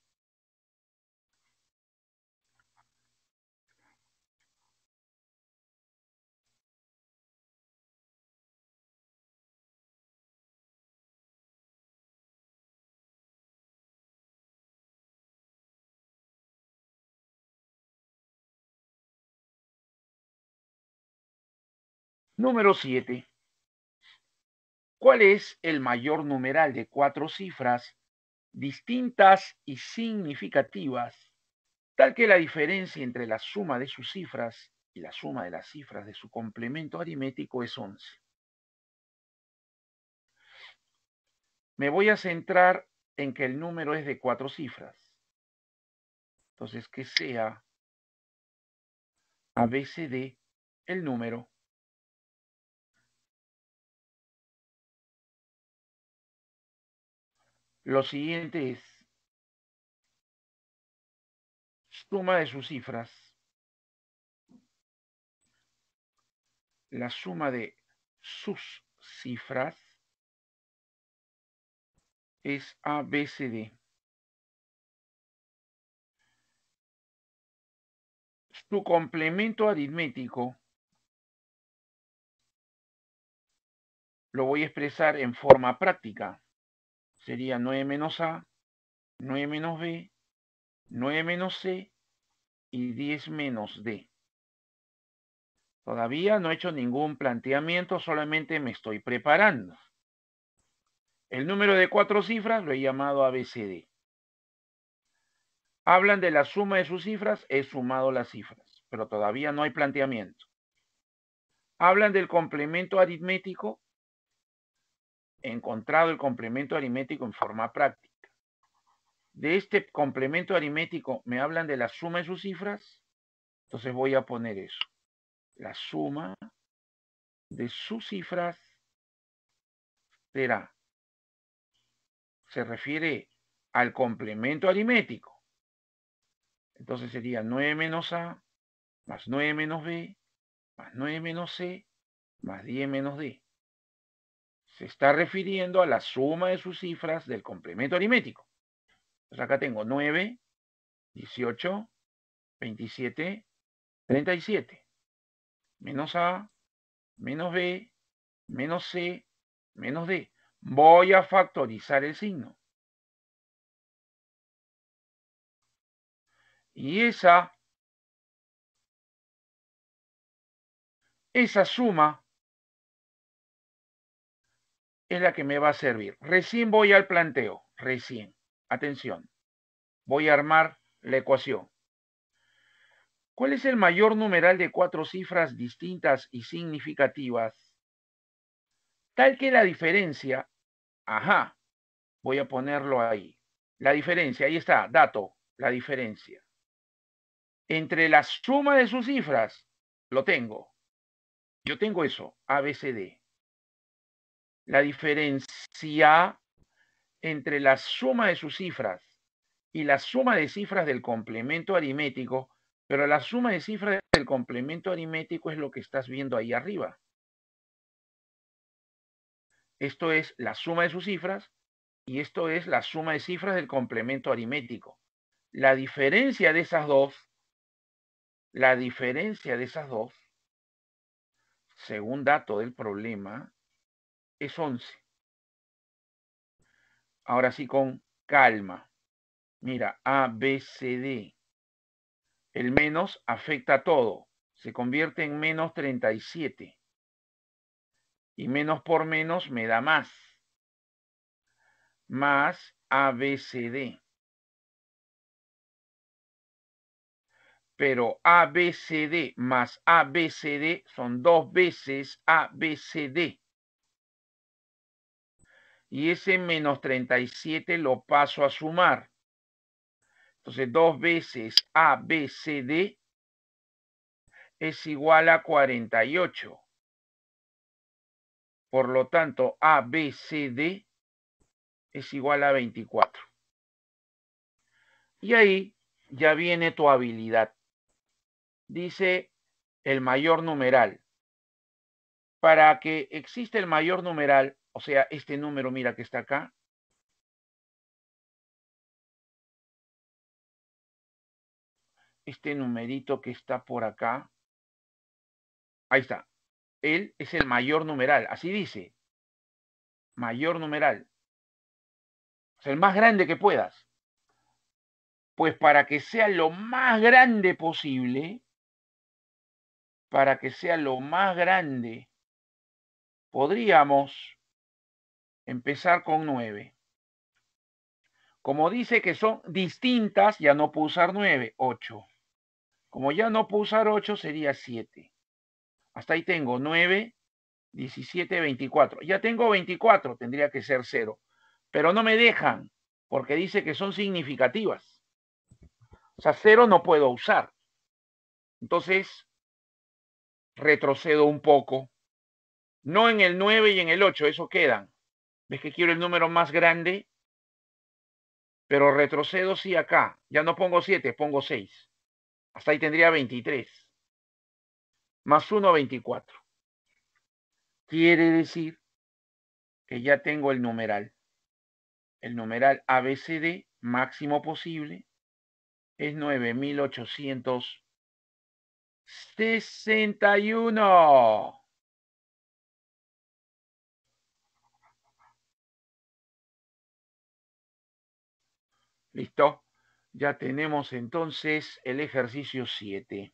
Número 7. ¿Cuál es el mayor numeral de cuatro cifras distintas y significativas, tal que la diferencia entre la suma de sus cifras y la suma de las cifras de su complemento aritmético es 11? Me voy a centrar en que el número es de cuatro cifras. Entonces, que sea ABCD el número lo siguiente es suma de sus cifras. La suma de sus cifras es ABCD. Su complemento aritmético lo voy a expresar en forma práctica sería 9 menos A, 9 menos B, 9 menos C y 10 menos D. Todavía no he hecho ningún planteamiento, solamente me estoy preparando. El número de cuatro cifras lo he llamado ABCD. Hablan de la suma de sus cifras, he sumado las cifras, pero todavía no hay planteamiento. Hablan del complemento aritmético, encontrado el complemento aritmético en forma práctica. De este complemento aritmético me hablan de la suma de sus cifras, entonces voy a poner eso. La suma de sus cifras será, se refiere al complemento aritmético. Entonces sería 9 menos A, más 9 menos B, más 9 menos C, más 10 menos D se está refiriendo a la suma de sus cifras del complemento aritmético. Entonces acá tengo 9, 18, 27, 37. Menos A, menos B, menos C, menos D. Voy a factorizar el signo. Y esa, esa suma es la que me va a servir. Recién voy al planteo, recién. Atención, voy a armar la ecuación. ¿Cuál es el mayor numeral de cuatro cifras distintas y significativas? Tal que la diferencia, ajá, voy a ponerlo ahí. La diferencia, ahí está, dato, la diferencia. Entre la suma de sus cifras, lo tengo. Yo tengo eso, ABCD la diferencia entre la suma de sus cifras y la suma de cifras del complemento aritmético, pero la suma de cifras del complemento aritmético es lo que estás viendo ahí arriba. Esto es la suma de sus cifras y esto es la suma de cifras del complemento aritmético. La diferencia de esas dos, la diferencia de esas dos, según dato del problema, es 11. Ahora sí, con calma. Mira, A, B, C, D. El menos afecta a todo. Se convierte en menos 37. Y menos por menos me da más. Más A, B, C, D. pero ABCD más ABCD son dos veces ABCD y ese menos 37 lo paso a sumar. Entonces, dos veces ABCD B, C, D es igual a 48. Por lo tanto, A, C, D es igual a 24. Y ahí ya viene tu habilidad. Dice el mayor numeral. Para que exista el mayor numeral, o sea, este número, mira, que está acá. Este numerito que está por acá. Ahí está. Él es el mayor numeral, así dice. Mayor numeral. O sea, el más grande que puedas. Pues para que sea lo más grande posible, para que sea lo más grande, podríamos empezar con 9. Como dice que son distintas, ya no puedo usar 9, 8. Como ya no puedo usar 8, sería 7. Hasta ahí tengo 9, 17, 24. Ya tengo 24, tendría que ser 0. Pero no me dejan, porque dice que son significativas. O sea, 0 no puedo usar. Entonces, retrocedo un poco. No en el 9 y en el 8, eso quedan ves que quiero el número más grande, pero retrocedo sí acá, ya no pongo 7, pongo 6. Hasta ahí tendría 23. Más 1, 24. Quiere decir que ya tengo el numeral. El numeral ABCD máximo posible es 9861. Listo. Ya tenemos entonces el ejercicio 7.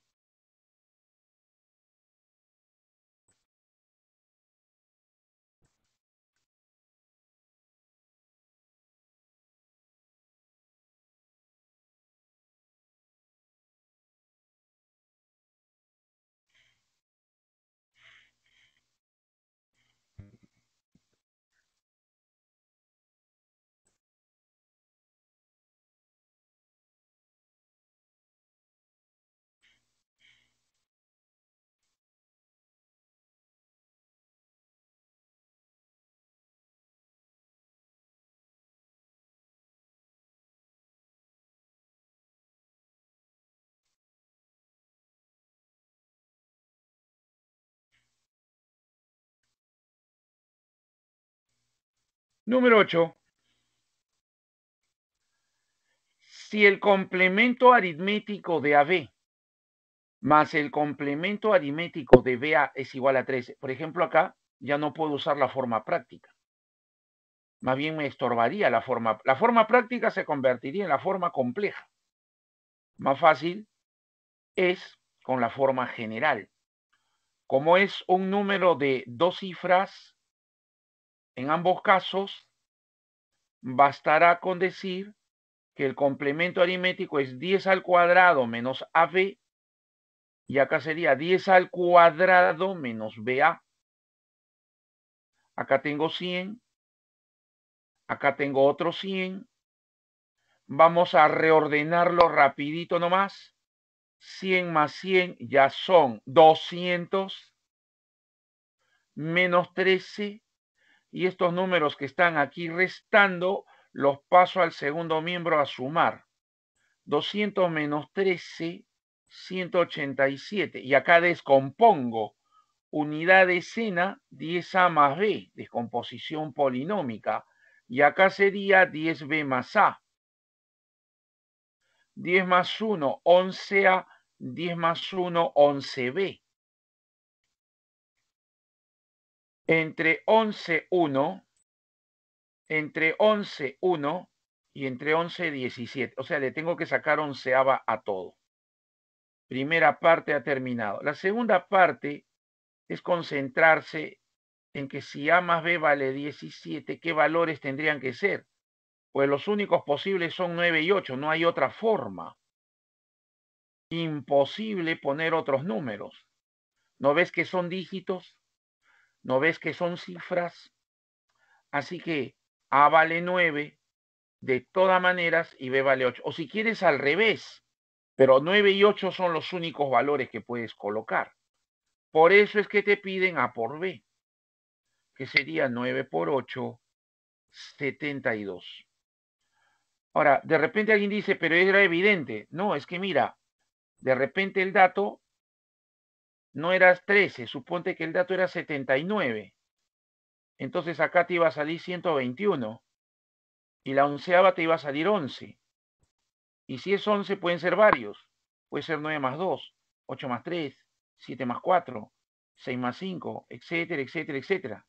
Número 8. Si el complemento aritmético de AB más el complemento aritmético de BA es igual a 13, por ejemplo acá ya no puedo usar la forma práctica. Más bien me estorbaría la forma. La forma práctica se convertiría en la forma compleja. Más fácil es con la forma general. Como es un número de dos cifras en ambos casos, bastará con decir que el complemento aritmético es 10 al cuadrado menos AB, y acá sería 10 al cuadrado menos BA. Acá tengo 100, acá tengo otro 100. Vamos a reordenarlo rapidito nomás. 100 más 100 ya son 200 menos 13 y estos números que están aquí restando los paso al segundo miembro a sumar. 200 menos 13, 187. Y acá descompongo unidad decena, 10a más b, descomposición polinómica. Y acá sería 10b más a. 10 más 1, 11a, 10 más 1, 11b. entre 1, entre 1 y entre 17. O sea, le tengo que sacar onceava a todo. Primera parte ha terminado. La segunda parte es concentrarse en que si A más B vale 17, ¿qué valores tendrían que ser? Pues los únicos posibles son 9 y 8, no hay otra forma. Imposible poner otros números. ¿No ves que son dígitos? ¿No ves que son cifras? Así que A vale 9 de todas maneras y B vale 8. O si quieres al revés, pero 9 y 8 son los únicos valores que puedes colocar. Por eso es que te piden A por B, que sería 9 por 8, 72. Ahora, de repente alguien dice, pero era evidente. No, es que mira, de repente el dato no eras 13, suponte que el dato era 79. Entonces acá te iba a salir 121 y la onceava te iba a salir 11. Y si es 11 pueden ser varios. Puede ser 9 más 2, 8 más 3, 7 más 4, 6 más 5, etcétera, etcétera, etcétera.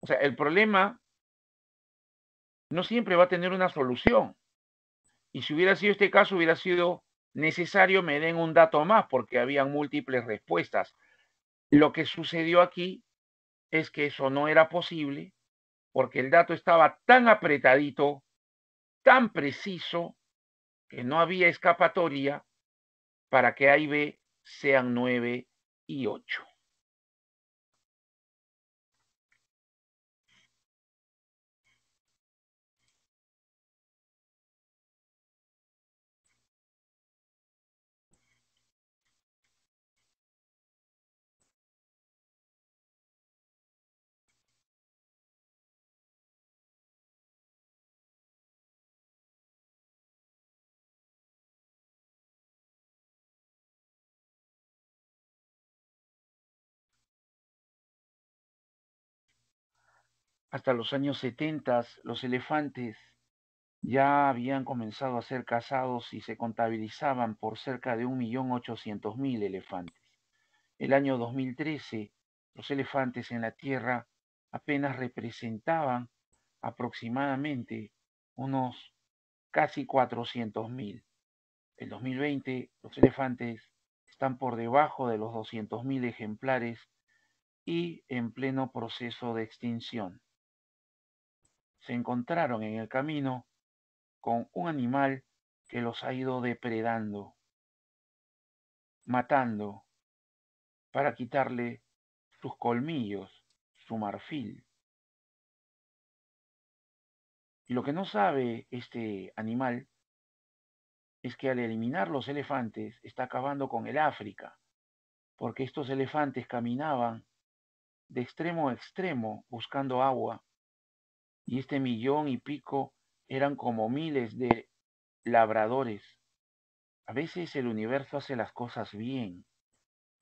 O sea, el problema no siempre va a tener una solución. Y si hubiera sido este caso, hubiera sido necesario me den un dato más porque habían múltiples respuestas. Lo que sucedió aquí es que eso no era posible porque el dato estaba tan apretadito, tan preciso, que no había escapatoria para que A y B sean 9 y 8. hasta los años 70 los elefantes ya habían comenzado a ser cazados y se contabilizaban por cerca de 1.800.000 elefantes. El año 2013, los elefantes en la Tierra apenas representaban aproximadamente unos casi 400.000. El 2020, los elefantes están por debajo de los 200.000 ejemplares y en pleno proceso de extinción se encontraron en el camino con un animal que los ha ido depredando, matando, para quitarle sus colmillos, su marfil. Y lo que no sabe este animal es que al eliminar los elefantes está acabando con el África, porque estos elefantes caminaban de extremo a extremo buscando agua y este millón y pico eran como miles de labradores. A veces el universo hace las cosas bien,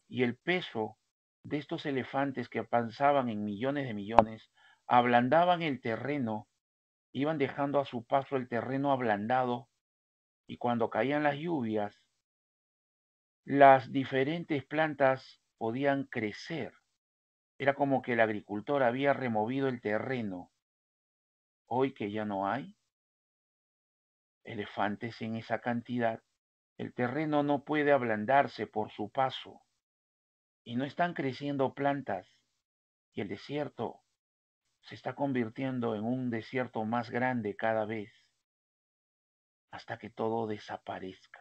y el peso de estos elefantes que avanzaban en millones de millones ablandaban el terreno, iban dejando a su paso el terreno ablandado, y cuando caían las lluvias, las diferentes plantas podían crecer. Era como que el agricultor había removido el terreno hoy que ya no hay elefantes en esa cantidad, el terreno no puede ablandarse por su paso y no están creciendo plantas y el desierto se está convirtiendo en un desierto más grande cada vez hasta que todo desaparezca.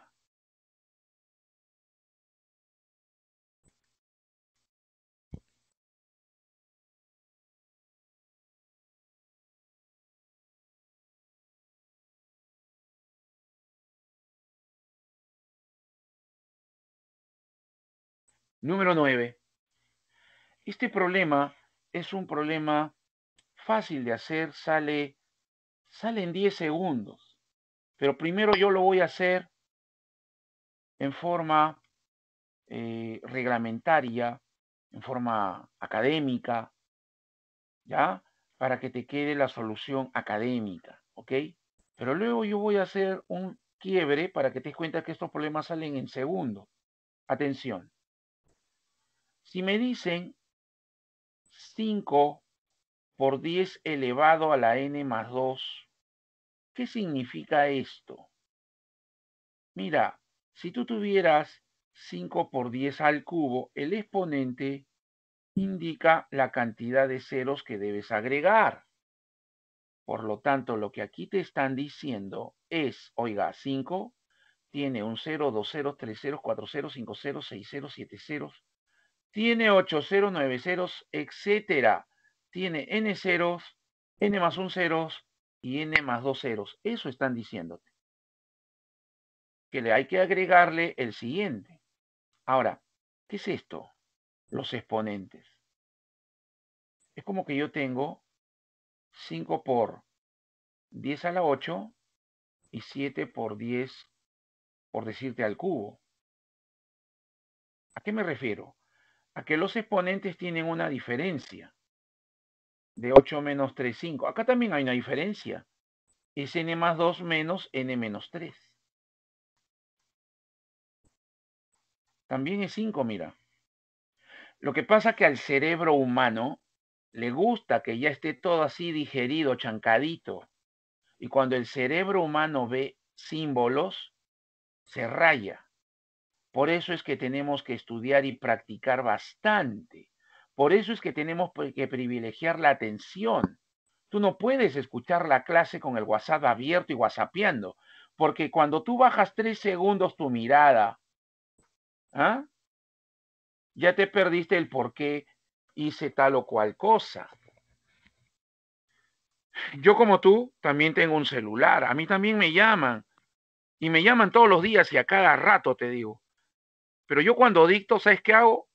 Número 9. Este problema es un problema fácil de hacer, sale, en 10 segundos. Pero primero yo lo voy a hacer en forma eh, reglamentaria, en forma académica, ¿ya? Para que te quede la solución académica, ¿ok? Pero luego yo voy a hacer un quiebre para que te des cuenta que estos problemas salen en segundos. Atención. Si me dicen 5 por 10 elevado a la n más 2, ¿qué significa esto? Mira, si tú tuvieras 5 por 10 al cubo, el exponente indica la cantidad de ceros que debes agregar. Por lo tanto, lo que aquí te están diciendo es, oiga, 5 tiene un 0, 2 0, 3 0, 4 0, 5 0, 6 0, 7 0, tiene 8 0, 9 ceros, etcétera. Tiene n ceros, n más 1 ceros y n más 2 ceros. Eso están diciéndote. Que le hay que agregarle el siguiente. Ahora, ¿qué es esto? Los exponentes. Es como que yo tengo 5 por 10 a la 8 y 7 por 10, por decirte, al cubo. ¿A qué me refiero? a que los exponentes tienen una diferencia de 8 menos 3, 5. Acá también hay una diferencia. Es n más 2 menos n menos 3. También es 5, mira. Lo que pasa que al cerebro humano le gusta que ya esté todo así digerido, chancadito. Y cuando el cerebro humano ve símbolos, se raya. Por eso es que tenemos que estudiar y practicar bastante. Por eso es que tenemos que privilegiar la atención. Tú no puedes escuchar la clase con el WhatsApp abierto y WhatsAppiando. porque cuando tú bajas tres segundos tu mirada, ¿ah? ya te perdiste el por qué hice tal o cual cosa. Yo como tú también tengo un celular, a mí también me llaman y me llaman todos los días y a cada rato te digo, pero yo cuando dicto, ¿sabes qué hago?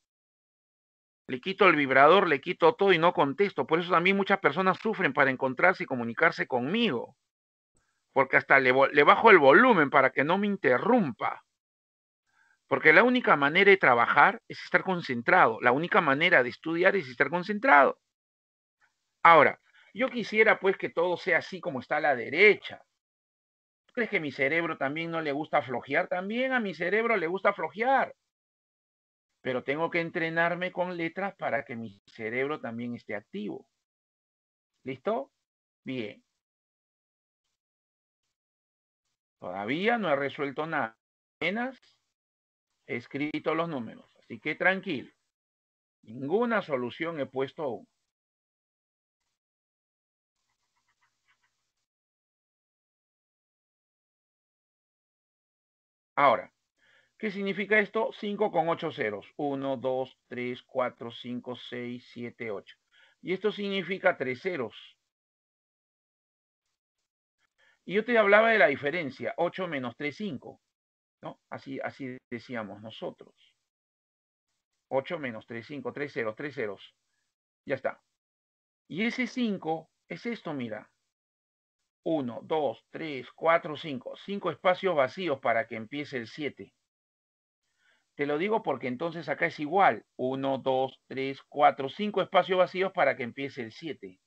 Le quito el vibrador, le quito todo y no contesto. Por eso también muchas personas sufren para encontrarse y comunicarse conmigo. Porque hasta le, bajo el volumen para que no me interrumpa. Porque la única manera de trabajar es estar concentrado. La única manera de estudiar es estar concentrado. Ahora, yo quisiera pues que todo sea así como está a la derecha. ¿Tú crees que mi cerebro también no le gusta flojear? También a mi cerebro le gusta flojear pero tengo que entrenarme con letras para que mi cerebro también esté activo. ¿Listo? Bien. Todavía no he resuelto nada. Apenas he escrito los números. Así que tranquilo. Ninguna solución he puesto aún. Ahora, ¿Qué significa esto? 5 con 8 ceros. 1, 2, 3, 4, 5, 6, 7, 8. Y esto significa 3 ceros. Y yo te hablaba de la diferencia. 8 menos 3, 5. ¿no? Así, así decíamos nosotros. 8 menos 3, 5, 3 ceros, 3 ceros. Ya está. Y ese 5 es esto, mira. 1, 2, 3, 4, 5. 5 espacios vacíos para que empiece el 7. Te lo digo porque entonces acá es igual. 1, 2, 3, 4, 5 espacios vacíos para que empiece el 7.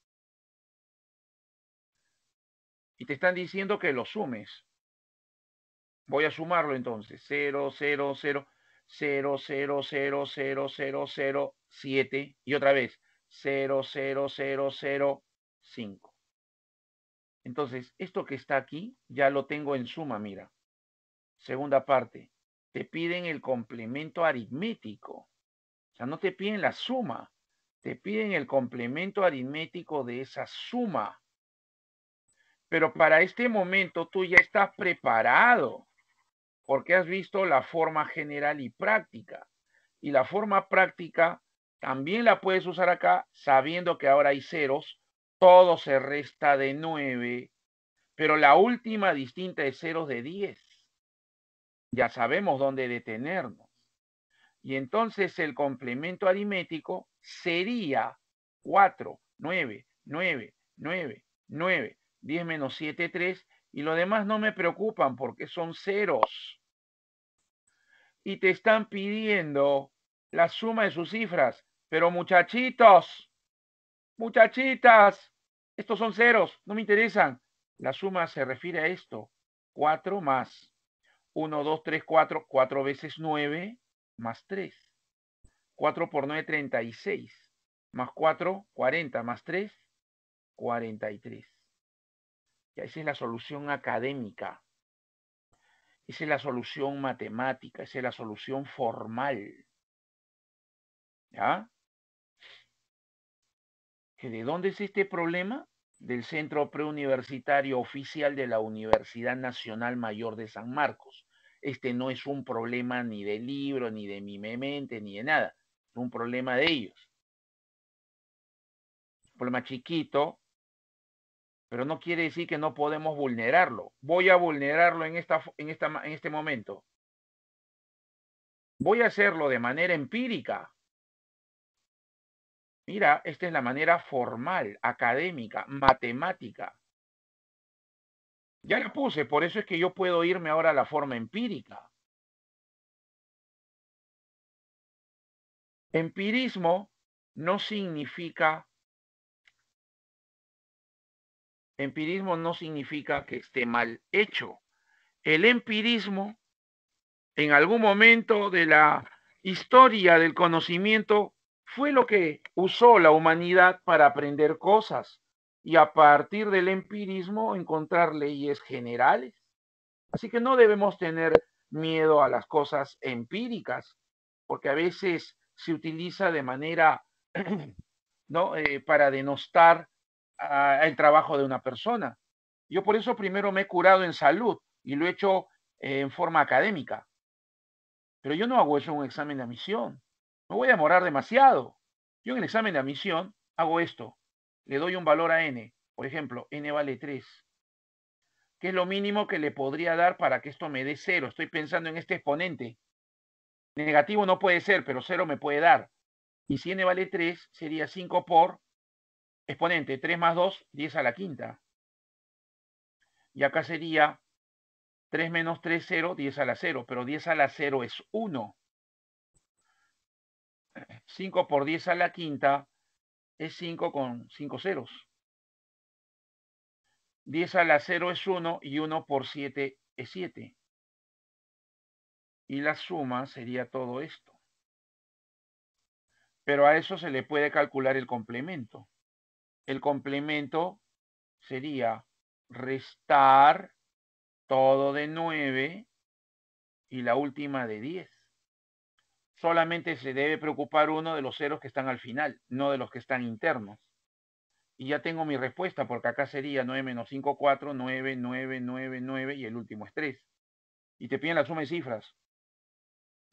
Y te están diciendo que lo sumes. Voy a sumarlo entonces. 0, 0, 0, 0, 0, 0, 0, 0, 0, 7. Y otra vez. 0, 0, 0, 0, 5. Entonces, esto que está aquí ya lo tengo en suma, mira. Segunda parte te piden el complemento aritmético. O sea, no te piden la suma, te piden el complemento aritmético de esa suma. Pero para este momento tú ya estás preparado porque has visto la forma general y práctica. Y la forma práctica también la puedes usar acá sabiendo que ahora hay ceros, todo se resta de 9, pero la última distinta es ceros de 10 ya sabemos dónde detenernos. Y entonces el complemento aritmético sería 4, 9, 9, 9, 9, 10 menos 7, 3, y lo demás no me preocupan porque son ceros. Y te están pidiendo la suma de sus cifras, pero muchachitos, muchachitas, estos son ceros, no me interesan. La suma se refiere a esto, 4 más 1, 2, 3, 4, 4 veces 9, más 3. 4 por 9, 36. Más 4, 40. Más 3, 43. Ya esa es la solución académica. Esa es la solución matemática. Esa es la solución formal. ¿Ya? ¿De dónde es este problema? Del Centro Preuniversitario Oficial de la Universidad Nacional Mayor de San Marcos este no es un problema ni del libro, ni de mi mente, ni de nada. Es un problema de ellos. Un problema chiquito, pero no quiere decir que no podemos vulnerarlo. Voy a vulnerarlo en, esta, en este momento. Voy a hacerlo de manera empírica. Mira, esta es la manera formal, académica, matemática. Ya la puse, por eso es que yo puedo irme ahora a la forma empírica. Empirismo no significa empirismo no significa que esté mal hecho. El empirismo en algún momento de la historia del conocimiento fue lo que usó la humanidad para aprender cosas y a partir del empirismo encontrar leyes generales. Así que no debemos tener miedo a las cosas empíricas, porque a veces se utiliza de manera, ¿no? Eh, para denostar el trabajo de una persona. Yo por eso primero me he curado en salud y lo he hecho eh, en forma académica. Pero yo no hago eso en un examen de admisión. Me voy a demorar demasiado. Yo en el examen de admisión hago esto le doy un valor a n, por ejemplo, n vale 3, ¿Qué es lo mínimo que le podría dar para que esto me dé 0. Estoy pensando en este exponente. Negativo no puede ser, pero 0 me puede dar. Y si n vale 3, sería 5 por exponente 3 más 2, 10 a la quinta. Y acá sería 3 menos 3, 0, 10 a la 0, pero 10 a la 0 es 1. 5 por 10 a la quinta es 5 con 5 ceros. 10 a la 0 es 1 y 1 por 7 es 7. Y la suma sería todo esto. Pero a eso se le puede calcular el complemento. El complemento sería restar todo de 9 y la última de 10 solamente se debe preocupar uno de los ceros que están al final, no de los que están internos. Y ya tengo mi respuesta, porque acá sería 9 menos 5, 4, 9, 9, 9, 9 y el último es 3. Y te piden la suma de cifras.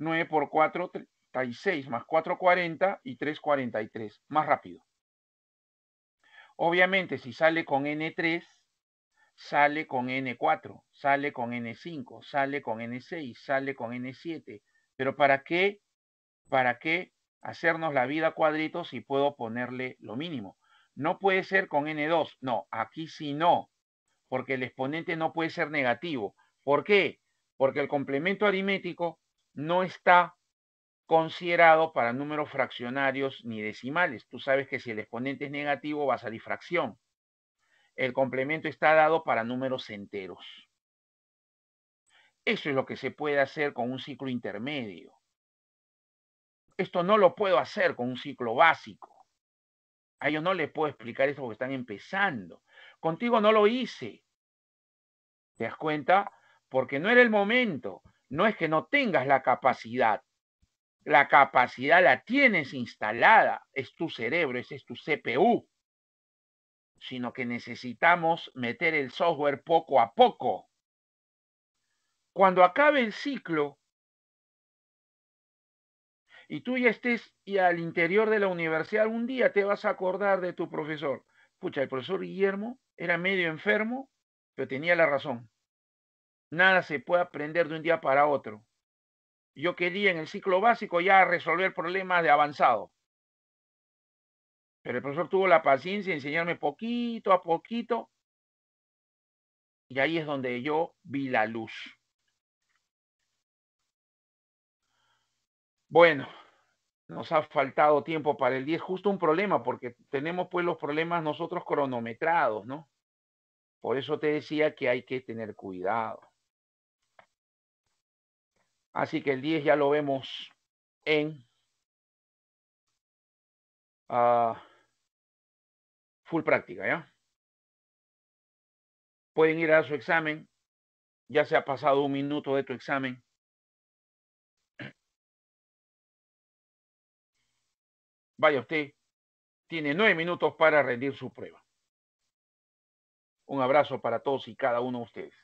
9 por 4, 36, más 4, 40 y 3, 43. Más rápido. Obviamente, si sale con N3, sale con N4, sale con N5, sale con N6, sale con N7. Pero ¿para qué ¿para qué hacernos la vida cuadritos si puedo ponerle lo mínimo? No puede ser con N2, no, aquí sí no, porque el exponente no puede ser negativo. ¿Por qué? Porque el complemento aritmético no está considerado para números fraccionarios ni decimales. Tú sabes que si el exponente es negativo vas a difracción. El complemento está dado para números enteros. Eso es lo que se puede hacer con un ciclo intermedio. Esto no lo puedo hacer con un ciclo básico. A ellos no les puedo explicar eso porque están empezando. Contigo no lo hice. ¿Te das cuenta? Porque no era el momento. No es que no tengas la capacidad. La capacidad la tienes instalada. Es tu cerebro, ese es tu CPU. Sino que necesitamos meter el software poco a poco. Cuando acabe el ciclo, y tú ya estés y al interior de la universidad, un día te vas a acordar de tu profesor. Pucha, el profesor Guillermo era medio enfermo, pero tenía la razón. Nada se puede aprender de un día para otro. Yo quería en el ciclo básico ya resolver problemas de avanzado. Pero el profesor tuvo la paciencia de enseñarme poquito a poquito. Y ahí es donde yo vi la luz. Bueno nos ha faltado tiempo para el 10, justo un problema, porque tenemos pues los problemas nosotros cronometrados, ¿no? Por eso te decía que hay que tener cuidado. Así que el 10 ya lo vemos en ah, full práctica, ¿ya? Pueden ir a su examen, ya se ha pasado un minuto de tu examen Vaya usted, tiene nueve minutos para rendir su prueba. Un abrazo para todos y cada uno de ustedes.